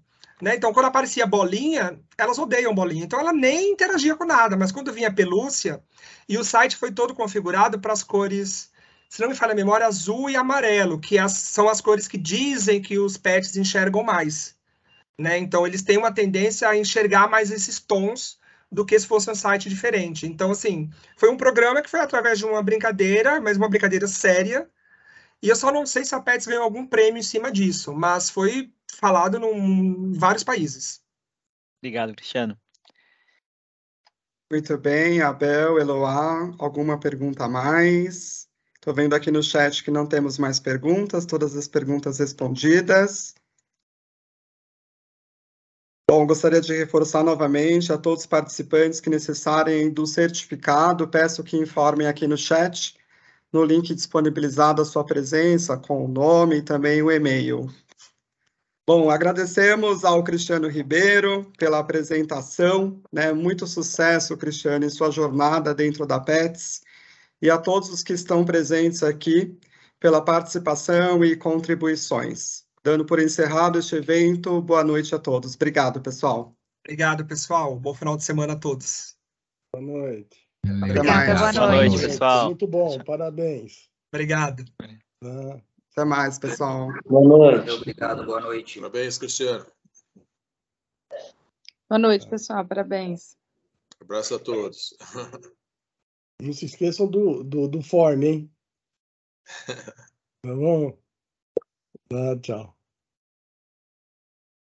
Né? Então, quando aparecia bolinha, elas odeiam bolinha. Então, ela nem interagia com nada. Mas quando vinha pelúcia, e o site foi todo configurado para as cores, se não me falha a memória, azul e amarelo, que as, são as cores que dizem que os pets enxergam mais. Né? Então, eles têm uma tendência a enxergar mais esses tons do que se fosse um site diferente. Então, assim, foi um programa que foi através de uma brincadeira, mas uma brincadeira séria, e eu só não sei se a Pets ganhou algum prêmio em cima disso, mas foi falado em vários países. Obrigado, Cristiano. Muito bem, Abel, Eloá, alguma pergunta a mais? Estou vendo aqui no chat que não temos mais perguntas, todas as perguntas respondidas. Bom, gostaria de reforçar novamente a todos os participantes que necessitarem do certificado, peço que informem aqui no chat no link disponibilizado a sua presença com o nome e também o e-mail. Bom, agradecemos ao Cristiano Ribeiro pela apresentação, né? Muito sucesso, Cristiano, em sua jornada dentro da PETS e a todos os que estão presentes aqui pela participação e contribuições. Dando por encerrado este evento, boa noite a todos. Obrigado, pessoal. Obrigado, pessoal. Bom final de semana a todos. Boa noite. Obrigada, boa, boa noite, pessoal. Muito bom, parabéns. Obrigado. Né? Até mais, pessoal. Boa noite. obrigado, boa noite. Parabéns, Cristiano. Boa noite, pessoal. Parabéns. Abraço a todos. Não se esqueçam do, do, do form, hein? tá bom? Ah, tchau.